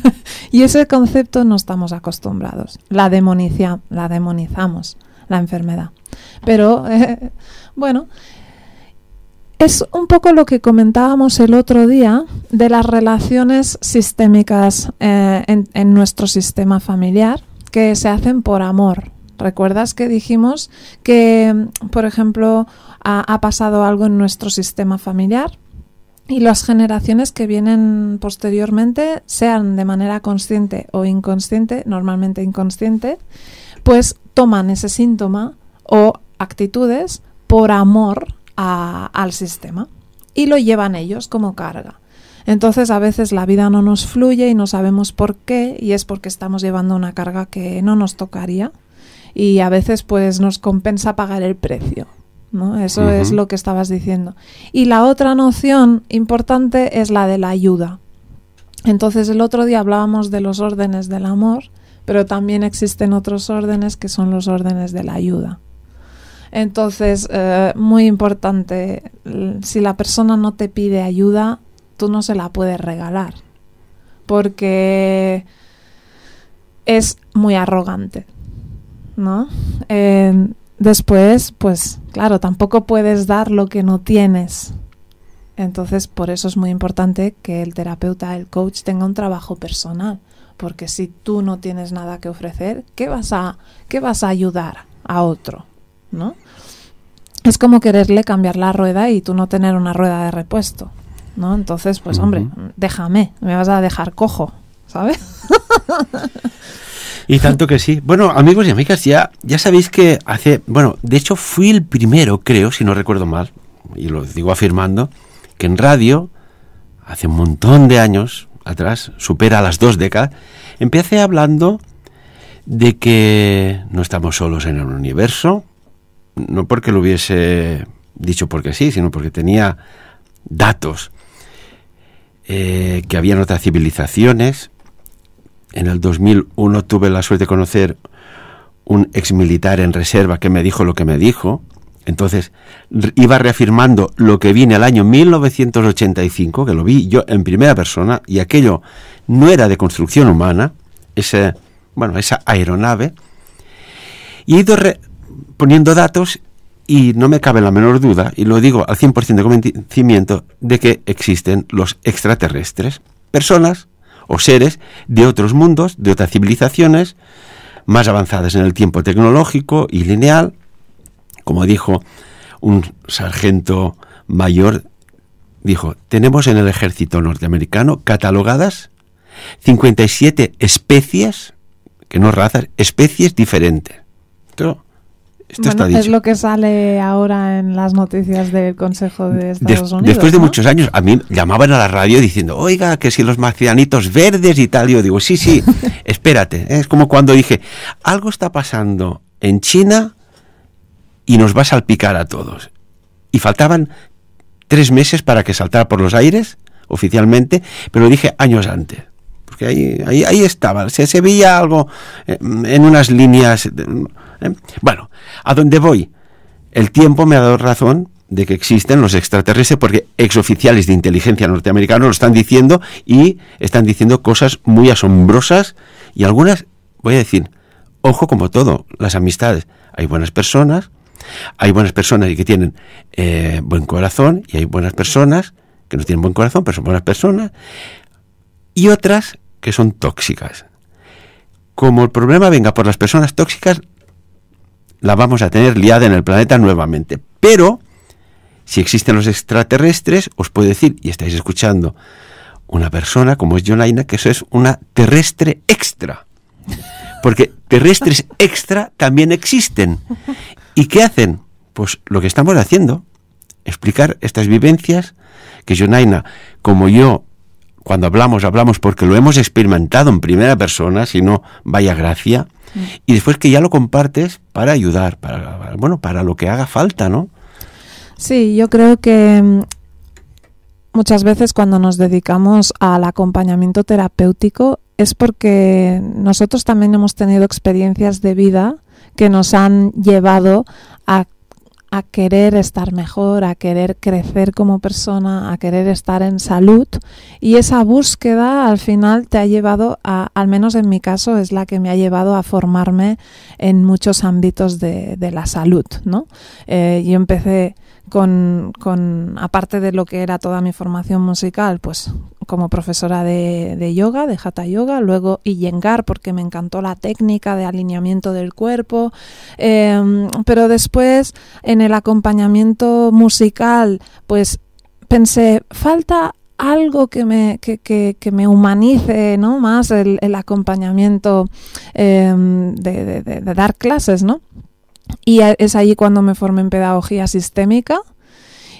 (laughs) y ese concepto no estamos acostumbrados. La, la demonizamos, la enfermedad. Pero, (laughs) eh, bueno, es un poco lo que comentábamos el otro día de las relaciones sistémicas eh, en, nuestro sistema familiar que se hacen por amor, ¿Recuerdas que dijimos que, por ejemplo, ha, pasado algo en nuestro sistema familiar? Y las generaciones que vienen posteriormente, sean de manera consciente o inconsciente, normalmente inconsciente, pues toman ese síntoma o actitudes por amor al sistema y lo llevan ellos como carga. Entonces a veces la vida no nos fluye y no sabemos por qué y es porque estamos llevando una carga que no nos tocaría y a veces pues nos compensa pagar el precio. ¿no? Eso es lo que estabas diciendo. Y la otra noción importante es la de la ayuda. Entonces el otro día hablábamos de los órdenes del amor, pero también existen otros órdenes que son los órdenes de la ayuda. Entonces, eh, muy importante, si la persona no te pide ayuda, tú no se la puedes regalar, porque es muy arrogante, ¿no? Eh, después, pues claro, tampoco puedes dar lo que no tienes. Entonces, por eso es muy importante que el terapeuta, el coach, tenga un trabajo personal. Porque si tú no tienes nada que ofrecer, ¿qué vas a, qué vas a ayudar a otro? ¿No? es como quererle cambiar la rueda y tú no tener una rueda de repuesto, ¿no? Entonces, pues hombre, déjame, me vas a dejar cojo, ¿sabes? y tanto que sí. Bueno, amigos y amigas, ya, ya sabéis que hace, bueno, de hecho fui el primero, creo, si no recuerdo mal, y lo digo afirmando, que en radio, hace un montón de años atrás, supera las dos décadas, empecé hablando de que no estamos solos en el universo, no porque lo hubiese dicho porque sí, sino porque tenía datos eh, que habían otras civilizaciones. En el 2001 tuve la suerte de conocer un ex militar en reserva que me dijo lo que me dijo. Entonces iba reafirmando lo que vi al el año 1985, que lo vi yo en primera persona, y aquello no era de construcción humana, ese, bueno, esa aeronave. Y he ido poniendo datos y no me cabe la menor duda, y lo digo al 100% de convencimiento, de que existen los extraterrestres, personas o seres de otros mundos, de otras civilizaciones, más avanzadas en el tiempo tecnológico y lineal, como dijo un sargento mayor, dijo, tenemos en el ejército norteamericano catalogadas 57 especies, que no razas, especies diferentes. Esto Es lo que sale ahora en las noticias del Consejo de Estados Unidos. Después de muchos años, a mí llamaban a la radio diciendo, oiga, que si los marcianitos verdes y tal. Yo digo, sí, sí, (laughs) espérate. Es como cuando dije, algo está pasando en China y nos va a salpicar a todos. Y faltaban tres meses para que saltara por los aires, oficialmente, pero dije años antes. Porque ahí, ahí, estaba, se, se veía algo eh, en unas líneas. ¿eh? Bueno, ¿a dónde voy? El tiempo me ha dado razón de que existen los extraterrestres porque exoficiales de inteligencia norteamericanos lo están diciendo y están diciendo cosas muy asombrosas y algunas, voy a decir, ojo como todo, las amistades. Hay buenas personas, hay buenas personas y que tienen eh, buen corazón y hay buenas personas que no tienen buen corazón, pero son buenas personas, y otras que son tóxicas. Como el problema venga por las personas tóxicas, la vamos a tener liada en el planeta nuevamente. Pero, si existen los extraterrestres, os puedo decir, y estáis escuchando una persona como es Jonaina que eso es una terrestre extra. Porque terrestres (laughs) extra también existen. ¿Y qué hacen? Pues lo que estamos haciendo, explicar estas vivencias que Jonaina como yo, cuando hablamos, hablamos porque lo hemos experimentado en primera persona, si no, vaya gracia Mm. y después que ya lo compartes para ayudar, para, bueno, para lo que haga falta, ¿no? Sí, yo creo que mm, muchas veces cuando nos dedicamos al acompañamiento terapéutico es porque nosotros también hemos tenido experiencias de vida que nos han llevado a a querer estar mejor, a querer crecer como persona, a querer estar en salud y esa búsqueda al final te ha llevado a, al menos en mi caso, es la que me ha llevado a formarme en muchos ámbitos de, la salud, ¿no? Eh, yo empecé con, con, aparte de lo que era toda mi formación musical, pues como profesora de, yoga, de hatha yoga, luego yengar, porque me encantó la técnica de alineamiento del cuerpo, em, pero después en el acompañamiento musical, pues pensé, falta algo que me, que, me humanice ¿no? más el, acompañamiento em, de dar clases, ¿no? Y es allí cuando me formé en pedagogía sistémica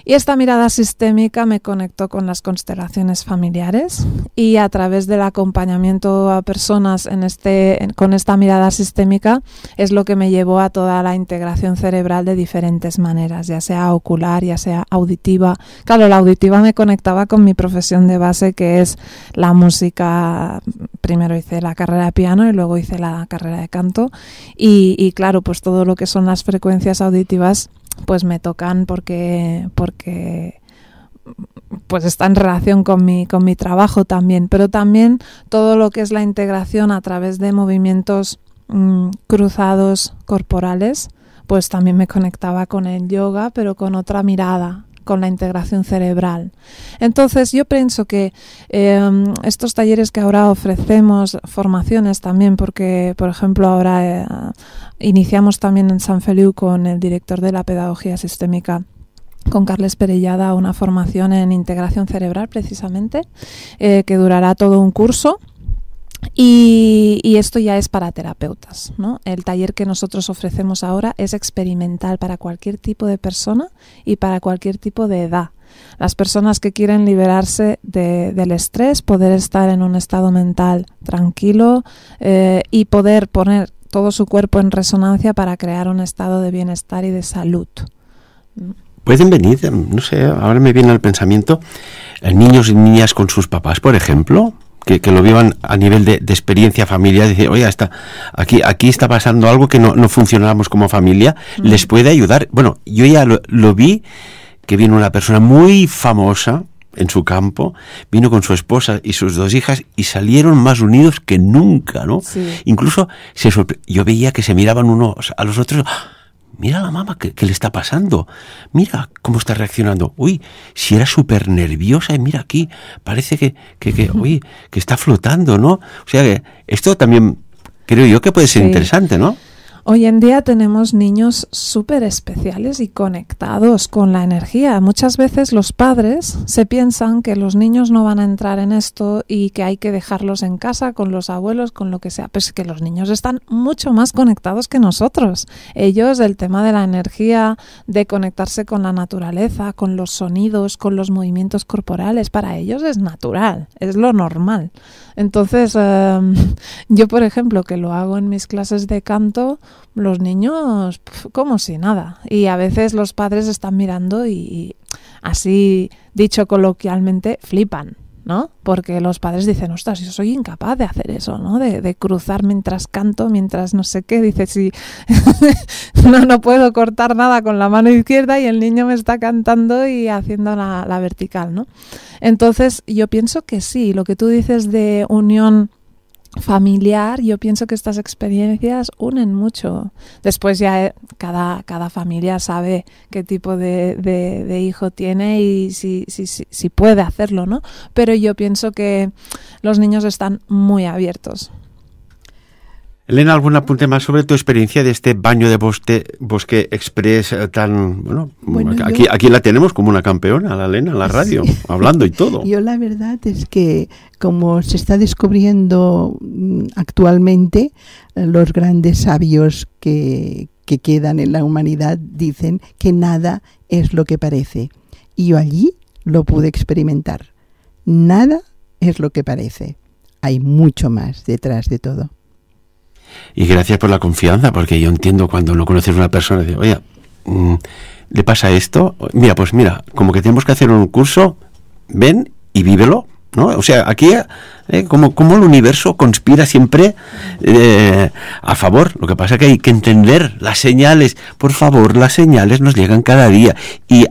y esta mirada sistémica me conectó con las constelaciones familiares y a través del acompañamiento a personas este, con esta mirada sistémica es lo que me llevó a toda la integración cerebral de diferentes maneras, ya sea ocular, ya sea auditiva. Claro, la auditiva me conectaba con mi profesión de base que es la música. Primero hice la carrera de piano y luego hice la carrera de canto y claro, pues todo lo que son las frecuencias auditivas pues me tocan porque, porque pues está en relación con mi, con mi trabajo también, pero también todo lo que es la integración a través de movimientos mm, cruzados corporales, pues también me conectaba con el yoga, pero con otra mirada, con la integración cerebral. Entonces, yo pienso que em, estos talleres que ahora ofrecemos, formaciones también, porque, por ejemplo, ahora eh, iniciamos también en San Feliu con el director de la Pedagogía Sistémica con Carles Perellada una formación en integración cerebral precisamente, eh, que durará todo un curso y, esto ya es para terapeutas. ¿no? El taller que nosotros ofrecemos ahora es experimental para cualquier tipo de persona y para cualquier tipo de edad. Las personas que quieren liberarse de, del estrés, poder estar en un estado mental tranquilo eh, y poder poner todo su cuerpo en resonancia para crear un estado de bienestar y de salud. Pueden venir, no sé, ahora me viene al pensamiento, eh, niños y niñas con sus papás, por ejemplo que, lo vivan a nivel de, experiencia familiar, dice oye, está, aquí, aquí está pasando algo que no, no funcionamos como familia, les puede ayudar. Bueno, yo ya lo, vi, que vino una persona muy famosa en su campo, vino con su esposa y sus dos hijas y salieron más unidos que nunca, ¿no? Incluso se yo veía que se miraban unos a los otros, mira a la mamá, ¿qué, le está pasando? Mira cómo está reaccionando. Uy, si era súper nerviosa, y mira aquí, parece que, que, que, uy, que está flotando, ¿no? O sea, que esto también creo yo que puede ser interesante, ¿no? Hoy en día tenemos niños súper especiales y conectados con la energía. Muchas veces los padres se piensan que los niños no van a entrar en esto y que hay que dejarlos en casa con los abuelos, con lo que sea. es que los niños están mucho más conectados que nosotros. Ellos, el tema de la energía, de conectarse con la naturaleza, con los sonidos, con los movimientos corporales, para ellos es natural, es lo normal. Entonces, em, yo, por ejemplo, que lo hago en mis clases de canto, los niños como si nada. Y a veces los padres están mirando y así dicho coloquialmente, flipan. ¿no? Porque los padres dicen, ostras, yo soy incapaz de hacer eso, ¿no? De, cruzar mientras canto, mientras no sé qué. Dice, si (laughs) no, no puedo cortar nada con la mano izquierda y el niño me está cantando y haciendo la vertical, ¿no? Entonces, yo pienso que sí, lo que tú dices de unión familiar, yo pienso que estas experiencias unen mucho. Después ya eh, cada, cada familia sabe qué tipo de, de, hijo tiene y si, si, si, si puede hacerlo, ¿no? Pero yo pienso que los niños están muy abiertos Lena, ¿algún apunte más sobre tu experiencia de este baño de bosque, bosque express eh, tan... Bueno, aquí, la tenemos como una campeona, la Lena, en la radio, (laughs) hablando y todo. Yo la verdad es que como se está descubriendo mm, actualmente, eh, los grandes sabios que, que quedan en la humanidad dicen que nada es lo que parece. Y yo allí lo pude experimentar. Nada es lo que parece. Hay mucho más detrás de todo. Y gracias por la confianza, porque yo entiendo cuando no conoces a una persona, digo, oye, mm, ¿le pasa esto? Mira, pues mira, como que tenemos que hacer un curso, ven y vívelo. ¿No? O sea, aquí eh, como, como, el universo conspira siempre eh, a favor. Lo que pasa es que hay que entender las señales. Por favor, las señales nos llegan cada día. Y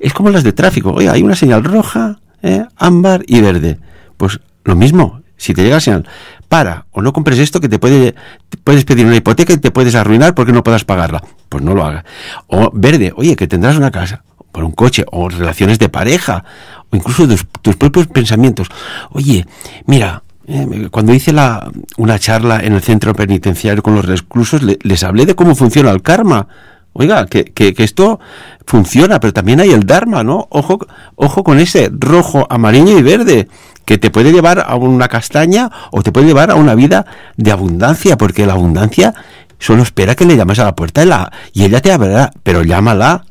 es como las de tráfico. Oye, hay una señal roja, ¿eh? ámbar y verde. Pues lo mismo, si te llega la señal para o no compres esto que te puede puedes pedir una hipoteca y te puedes arruinar porque no puedas pagarla. Pues no lo hagas. O verde, oye, que tendrás una casa por un coche o relaciones de pareja o incluso tus, propios pensamientos. Oye, mira, eh, cuando hice la, una charla en el centro penitenciario con los reclusos, les hablé de cómo funciona el karma. Oiga, que, que, que, esto funciona, pero también hay el Dharma, ¿no? Ojo, ojo con ese rojo, amarillo y verde que te puede llevar a una castaña o te puede llevar a una vida de abundancia, porque la abundancia solo espera que le llames a la puerta y, la, y ella te abrirá, pero llámala,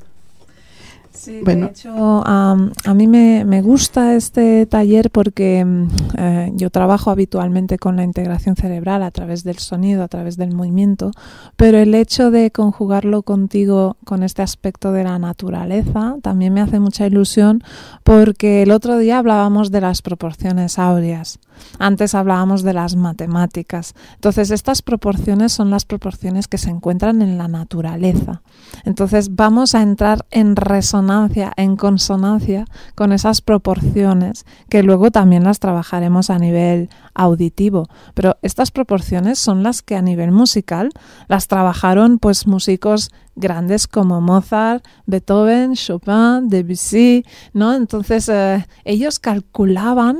Sí, bueno. de hecho, a mí me, gusta este taller porque mm, eh, yo trabajo habitualmente con la integración cerebral a través del sonido, a través del movimiento, pero el hecho de conjugarlo contigo con este aspecto de la naturaleza también me hace mucha ilusión porque el otro día hablábamos de las proporciones áureas. Antes hablábamos de las matemáticas. Entonces, estas proporciones son las proporciones que se encuentran en la naturaleza. Entonces, vamos a entrar en resonancia, en consonancia con esas proporciones, que luego también las trabajaremos a nivel auditivo. Pero estas proporciones son las que a nivel musical las trabajaron pues músicos grandes como Mozart, Beethoven, Chopin, Debussy, ¿no? Entonces, eh, ellos calculaban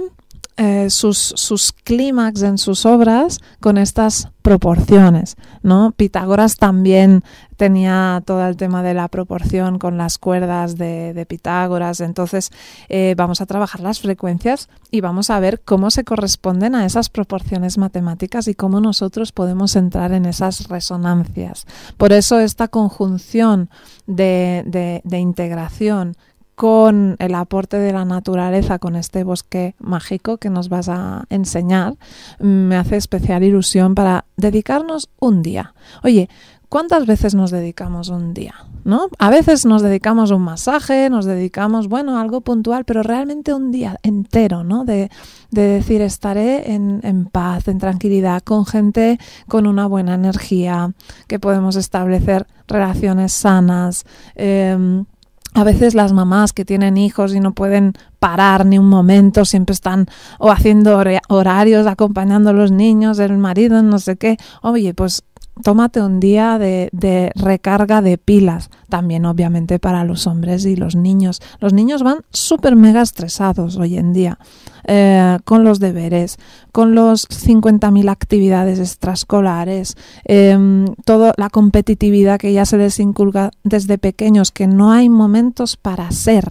eh, sus, clímax en sus obras con estas proporciones, ¿no? Pitágoras también tenía todo el tema de la proporción con las cuerdas de, de Pitágoras, entonces eh, vamos a trabajar las frecuencias y vamos a ver cómo se corresponden a esas proporciones matemáticas y cómo nosotros podemos entrar en esas resonancias. Por eso esta conjunción de, de integración con el aporte de la naturaleza, con este bosque mágico que nos vas a enseñar, me hace especial ilusión para dedicarnos un día. Oye, ¿cuántas veces nos dedicamos un día? ¿No? A veces nos dedicamos un masaje, nos dedicamos, bueno, algo puntual, pero realmente un día entero, ¿no? De, decir, estaré en, paz, en tranquilidad, con gente con una buena energía, que podemos establecer relaciones sanas. Em, a veces las mamás que tienen hijos y no pueden parar ni un momento, siempre están o haciendo horarios, acompañando a los niños, el marido, no sé qué. Oye, pues tómate un día de, de, recarga de pilas, también obviamente para los hombres y los niños. Los niños van súper mega estresados hoy en día. Eh, con los deberes, con los 50.000 actividades extraescolares, em, toda la competitividad que ya se les inculca desde pequeños, que no hay momentos para ser,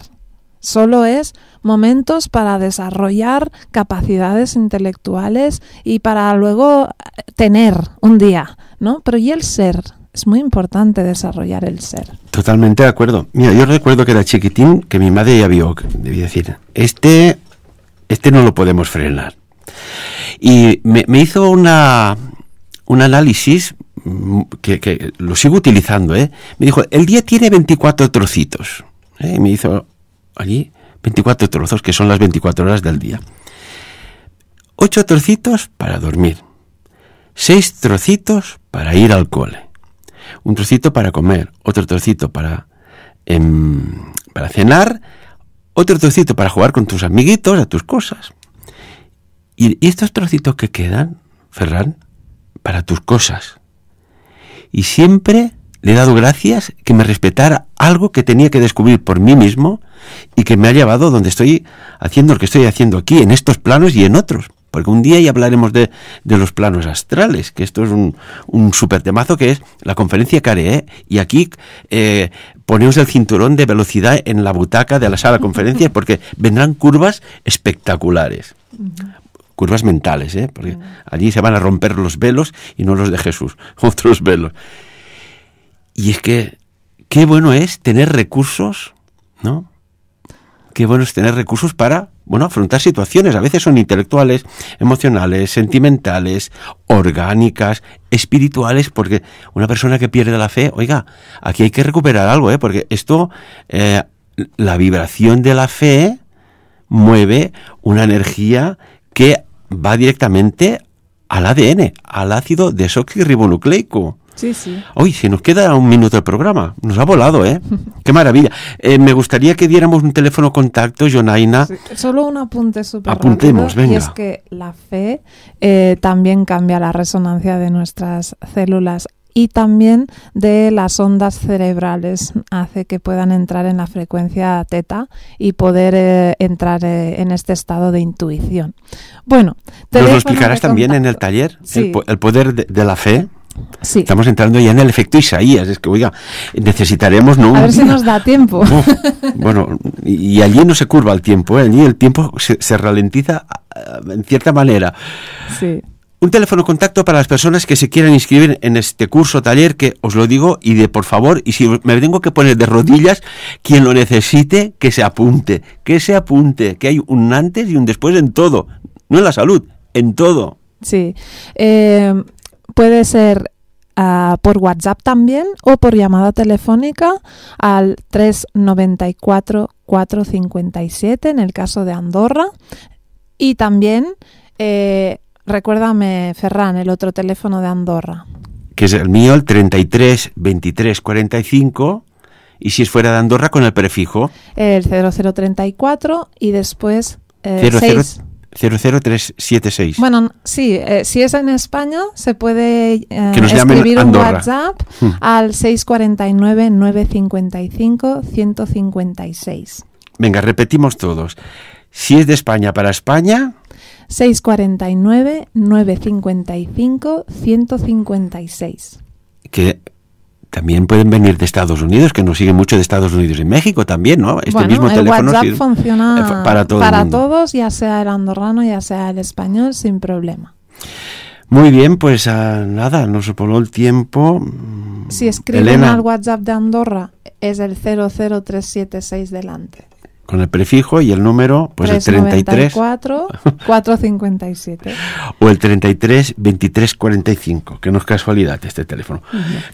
solo es momentos para desarrollar capacidades intelectuales y para luego eh, tener un día, ¿no? Pero y el ser, es muy importante desarrollar el ser. Totalmente de acuerdo. Mira, yo recuerdo que era chiquitín que mi madre ya vio, debía decir, este este no lo podemos frenar. Y me, hizo una, un análisis mm, que, lo sigo utilizando. ¿eh? Me dijo, el día tiene 24 trocitos. Y ¿eh? Me hizo allí 24 trozos, que son las 24 horas del día. 8 trocitos para dormir. 6 trocitos para ir al cole. Un trocito para comer, otro trocito para, em, para cenar otro trocito para jugar con tus amiguitos, a tus cosas. Y, estos trocitos que quedan, Ferran, para tus cosas. Y siempre le he dado gracias que me respetara algo que tenía que descubrir por mí mismo y que me ha llevado donde estoy haciendo lo que estoy haciendo aquí, en estos planos y en otros. Porque un día ya hablaremos de, los planos astrales, que esto es un, un super temazo que es la conferencia CARE. ¿eh? Y aquí eh, ponemos el cinturón de velocidad en la butaca de la sala de conferencias (laughs) porque vendrán curvas espectaculares. Curvas mentales, ¿eh? porque allí se van a romper los velos y no los de Jesús, (laughs) otros velos. Y es que qué bueno es tener recursos, ¿no? qué bueno es tener recursos para, bueno, afrontar situaciones. A veces son intelectuales, emocionales, sentimentales, orgánicas, espirituales, porque una persona que pierde la fe, oiga, aquí hay que recuperar algo, ¿eh? Porque esto, eh, la vibración de la fe mueve una energía que va directamente al ADN, al ácido desoxirribonucleico. Sí, sí. Hoy se nos queda un minuto de programa. Nos ha volado, ¿eh? (laughs) Qué maravilla. Eh, me gustaría que diéramos un teléfono contacto, Jonaina. Solo un apunte súper Apuntemos, venga. Y es que la fe eh, también cambia la resonancia de nuestras células y también de las ondas cerebrales hace que puedan entrar en la frecuencia teta y poder eh, entrar en este estado de intuición. Bueno, ¿nos lo explicarás también en el taller? El, poder de la fe. Estamos entrando ya en el efecto Isaías. Es que, oiga, necesitaremos, ¿no? A ver si nos da (laughs) tiempo. bueno, y, allí no se curva el tiempo, ¿eh? allí el tiempo se, ralentiza ah, ah, en cierta manera. Sí. Un teléfono contacto para las personas que se quieran inscribir en este curso taller que os lo digo y de por favor, y si me tengo que poner de rodillas, quien lo necesite, que se apunte, que se apunte, que hay un antes y un después en todo, no en la salud, en todo. Sí. Eh, puede ser ah, por WhatsApp también o por llamada telefónica al 394-457 en el caso de Andorra. Y también, eh, recuérdame, Ferran, el otro teléfono de Andorra. Que es el mío, el 33 23 45 y si es fuera de Andorra con el prefijo. El 0034 y después eh, 6. 00376. Bueno, sí, eh, si es en España, se puede eh, escribir un WhatsApp hmm. al 649-955-156. Venga, repetimos todos. Si es de España para España... 649-955-156. Que también pueden venir de Estados Unidos, que nos siguen mucho de Estados Unidos y México también, ¿no? Este mismo el WhatsApp eh, funciona para, todos, ya sea el andorrano, ya sea el español, sin problema. Muy bien, pues ah, nada, nos voló el tiempo. Si escriben al WhatsApp de Andorra, es el 00376 delante con el prefijo y el número, pues el 33. 457. (laughs) o el 33 23 45, que no es casualidad este teléfono.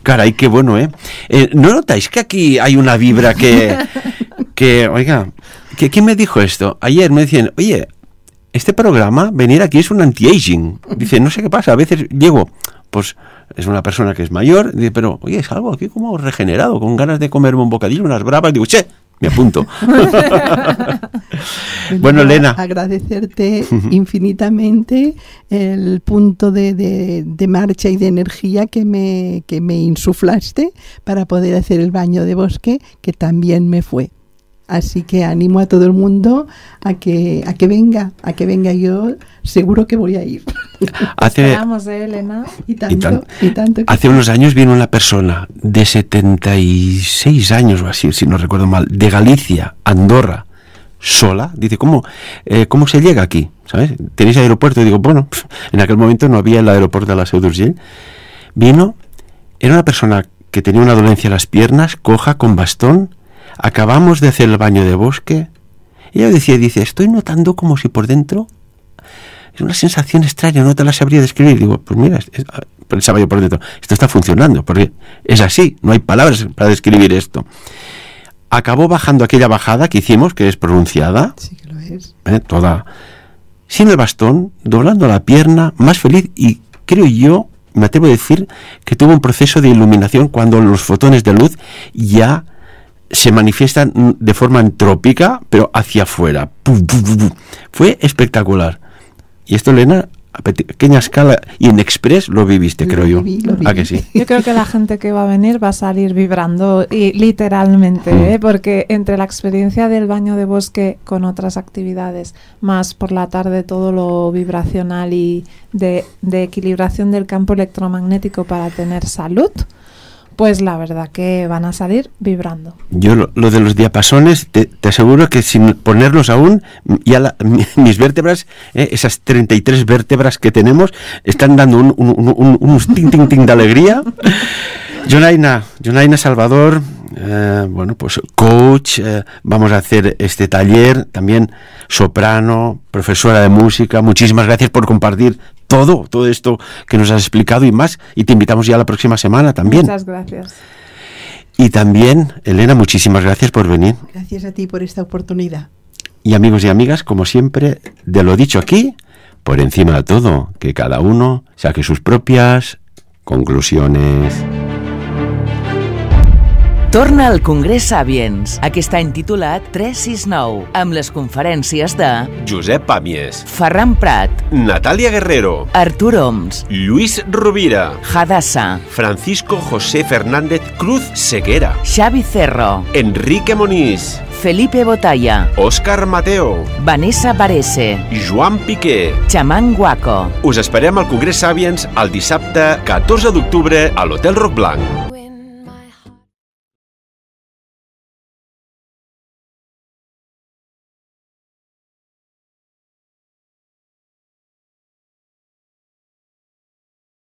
Caray, qué bueno, ¿eh? ¿eh? ¿No notáis que aquí hay una vibra que. (laughs) que oiga, que, ¿quién me dijo esto? Ayer me decían, oye, este programa, venir aquí es un anti-aging. Dice, no sé qué pasa, a veces llego, pues es una persona que es mayor, pero oye, es algo aquí como regenerado, con ganas de comerme un bocadillo, unas bravas, digo, che, me apunto. (laughs) bueno, Elena. Agradecerte (laughs) infinitamente el punto de, marcha y de energía que me, que me insuflaste para poder hacer el baño de bosque, que también me fue. Así que animo a todo el mundo a que, a que venga, a que venga yo, seguro que voy a ir. (laughs) Hace, ¿eh, Elena. Y tanto, hace unos años vino una persona de 76 años o así, si no recuerdo mal, de Galicia, Andorra, sola. Dice, ¿cómo, eh, ¿cómo se llega aquí? ¿Sabes? ¿Tenéis aeropuerto? Y digo, bueno, (laughs) en aquel momento no había el aeropuerto de la d'Urgell. Vino, era una persona que tenía una dolencia en las piernas, coja, con bastón, acabamos de hacer el baño de bosque. Ella decía, dice, estoy notando como si por dentro es una sensación extraña, no te la sabría describir. Digo, pues mira, ah, pensaba yo por dentro, esto está funcionando, porque es así, no hay palabras para describir esto. Acabó bajando aquella bajada que hicimos, que es pronunciada. Sí que lo es. ¿eh? toda. Sin el bastón, doblando la pierna, más feliz y creo yo, me atrevo a decir, que tuvo un proceso de iluminación cuando los fotones de luz ya se manifiestan de forma entrópica, pero hacia afuera. Fue espectacular. Y esto, Elena, a pequeña escala y en express lo viviste, creo yo. Ah, que sí? Yo creo que la gente que va a venir va a salir vibrando, y literalmente, mm. ¿eh? porque entre la experiencia del baño de bosque con otras actividades, más por la tarde todo lo vibracional y de equilibración del campo electromagnético para tener salud, pues la verdad que van a salir vibrando. Yo lo, de los diapasones, te, aseguro que sin ponerlos aún, ya (laughs) mis vértebras, eh, esas 33 vértebras que tenemos, están dando un, un, un, un (laughs) ting, de alegría. Jonaina, Jonaina Salvador, eh, bueno, pues coach, eh, vamos a hacer este taller, también soprano, profesora de música. Muchísimas gracias por compartir todo, todo esto que nos has explicado y más. Y te invitamos ya la próxima semana también. Muchas gracias. Y también, Elena, muchísimas gracias por venir. Gracias a ti por esta oportunidad. Y amigos y amigas, como siempre, de lo dicho aquí, por encima de todo, que cada uno saque sus propias conclusiones. Torna al Congrés Sàviens, aquest any titulat 369, amb les conferències de... Josep Pàmies. Ferran Prat. Natàlia Guerrero. Artur Oms. Lluís Rovira. Hadassa. Francisco José Fernández Cruz Seguera. Xavi Cerro. Enrique Monís. Felipe Botalla. Òscar Mateo. Vanessa Varese, Joan Piqué. Xamán Guaco. Us esperem al Congrés Sàviens el dissabte 14 d'octubre a l'Hotel Roc Blanc.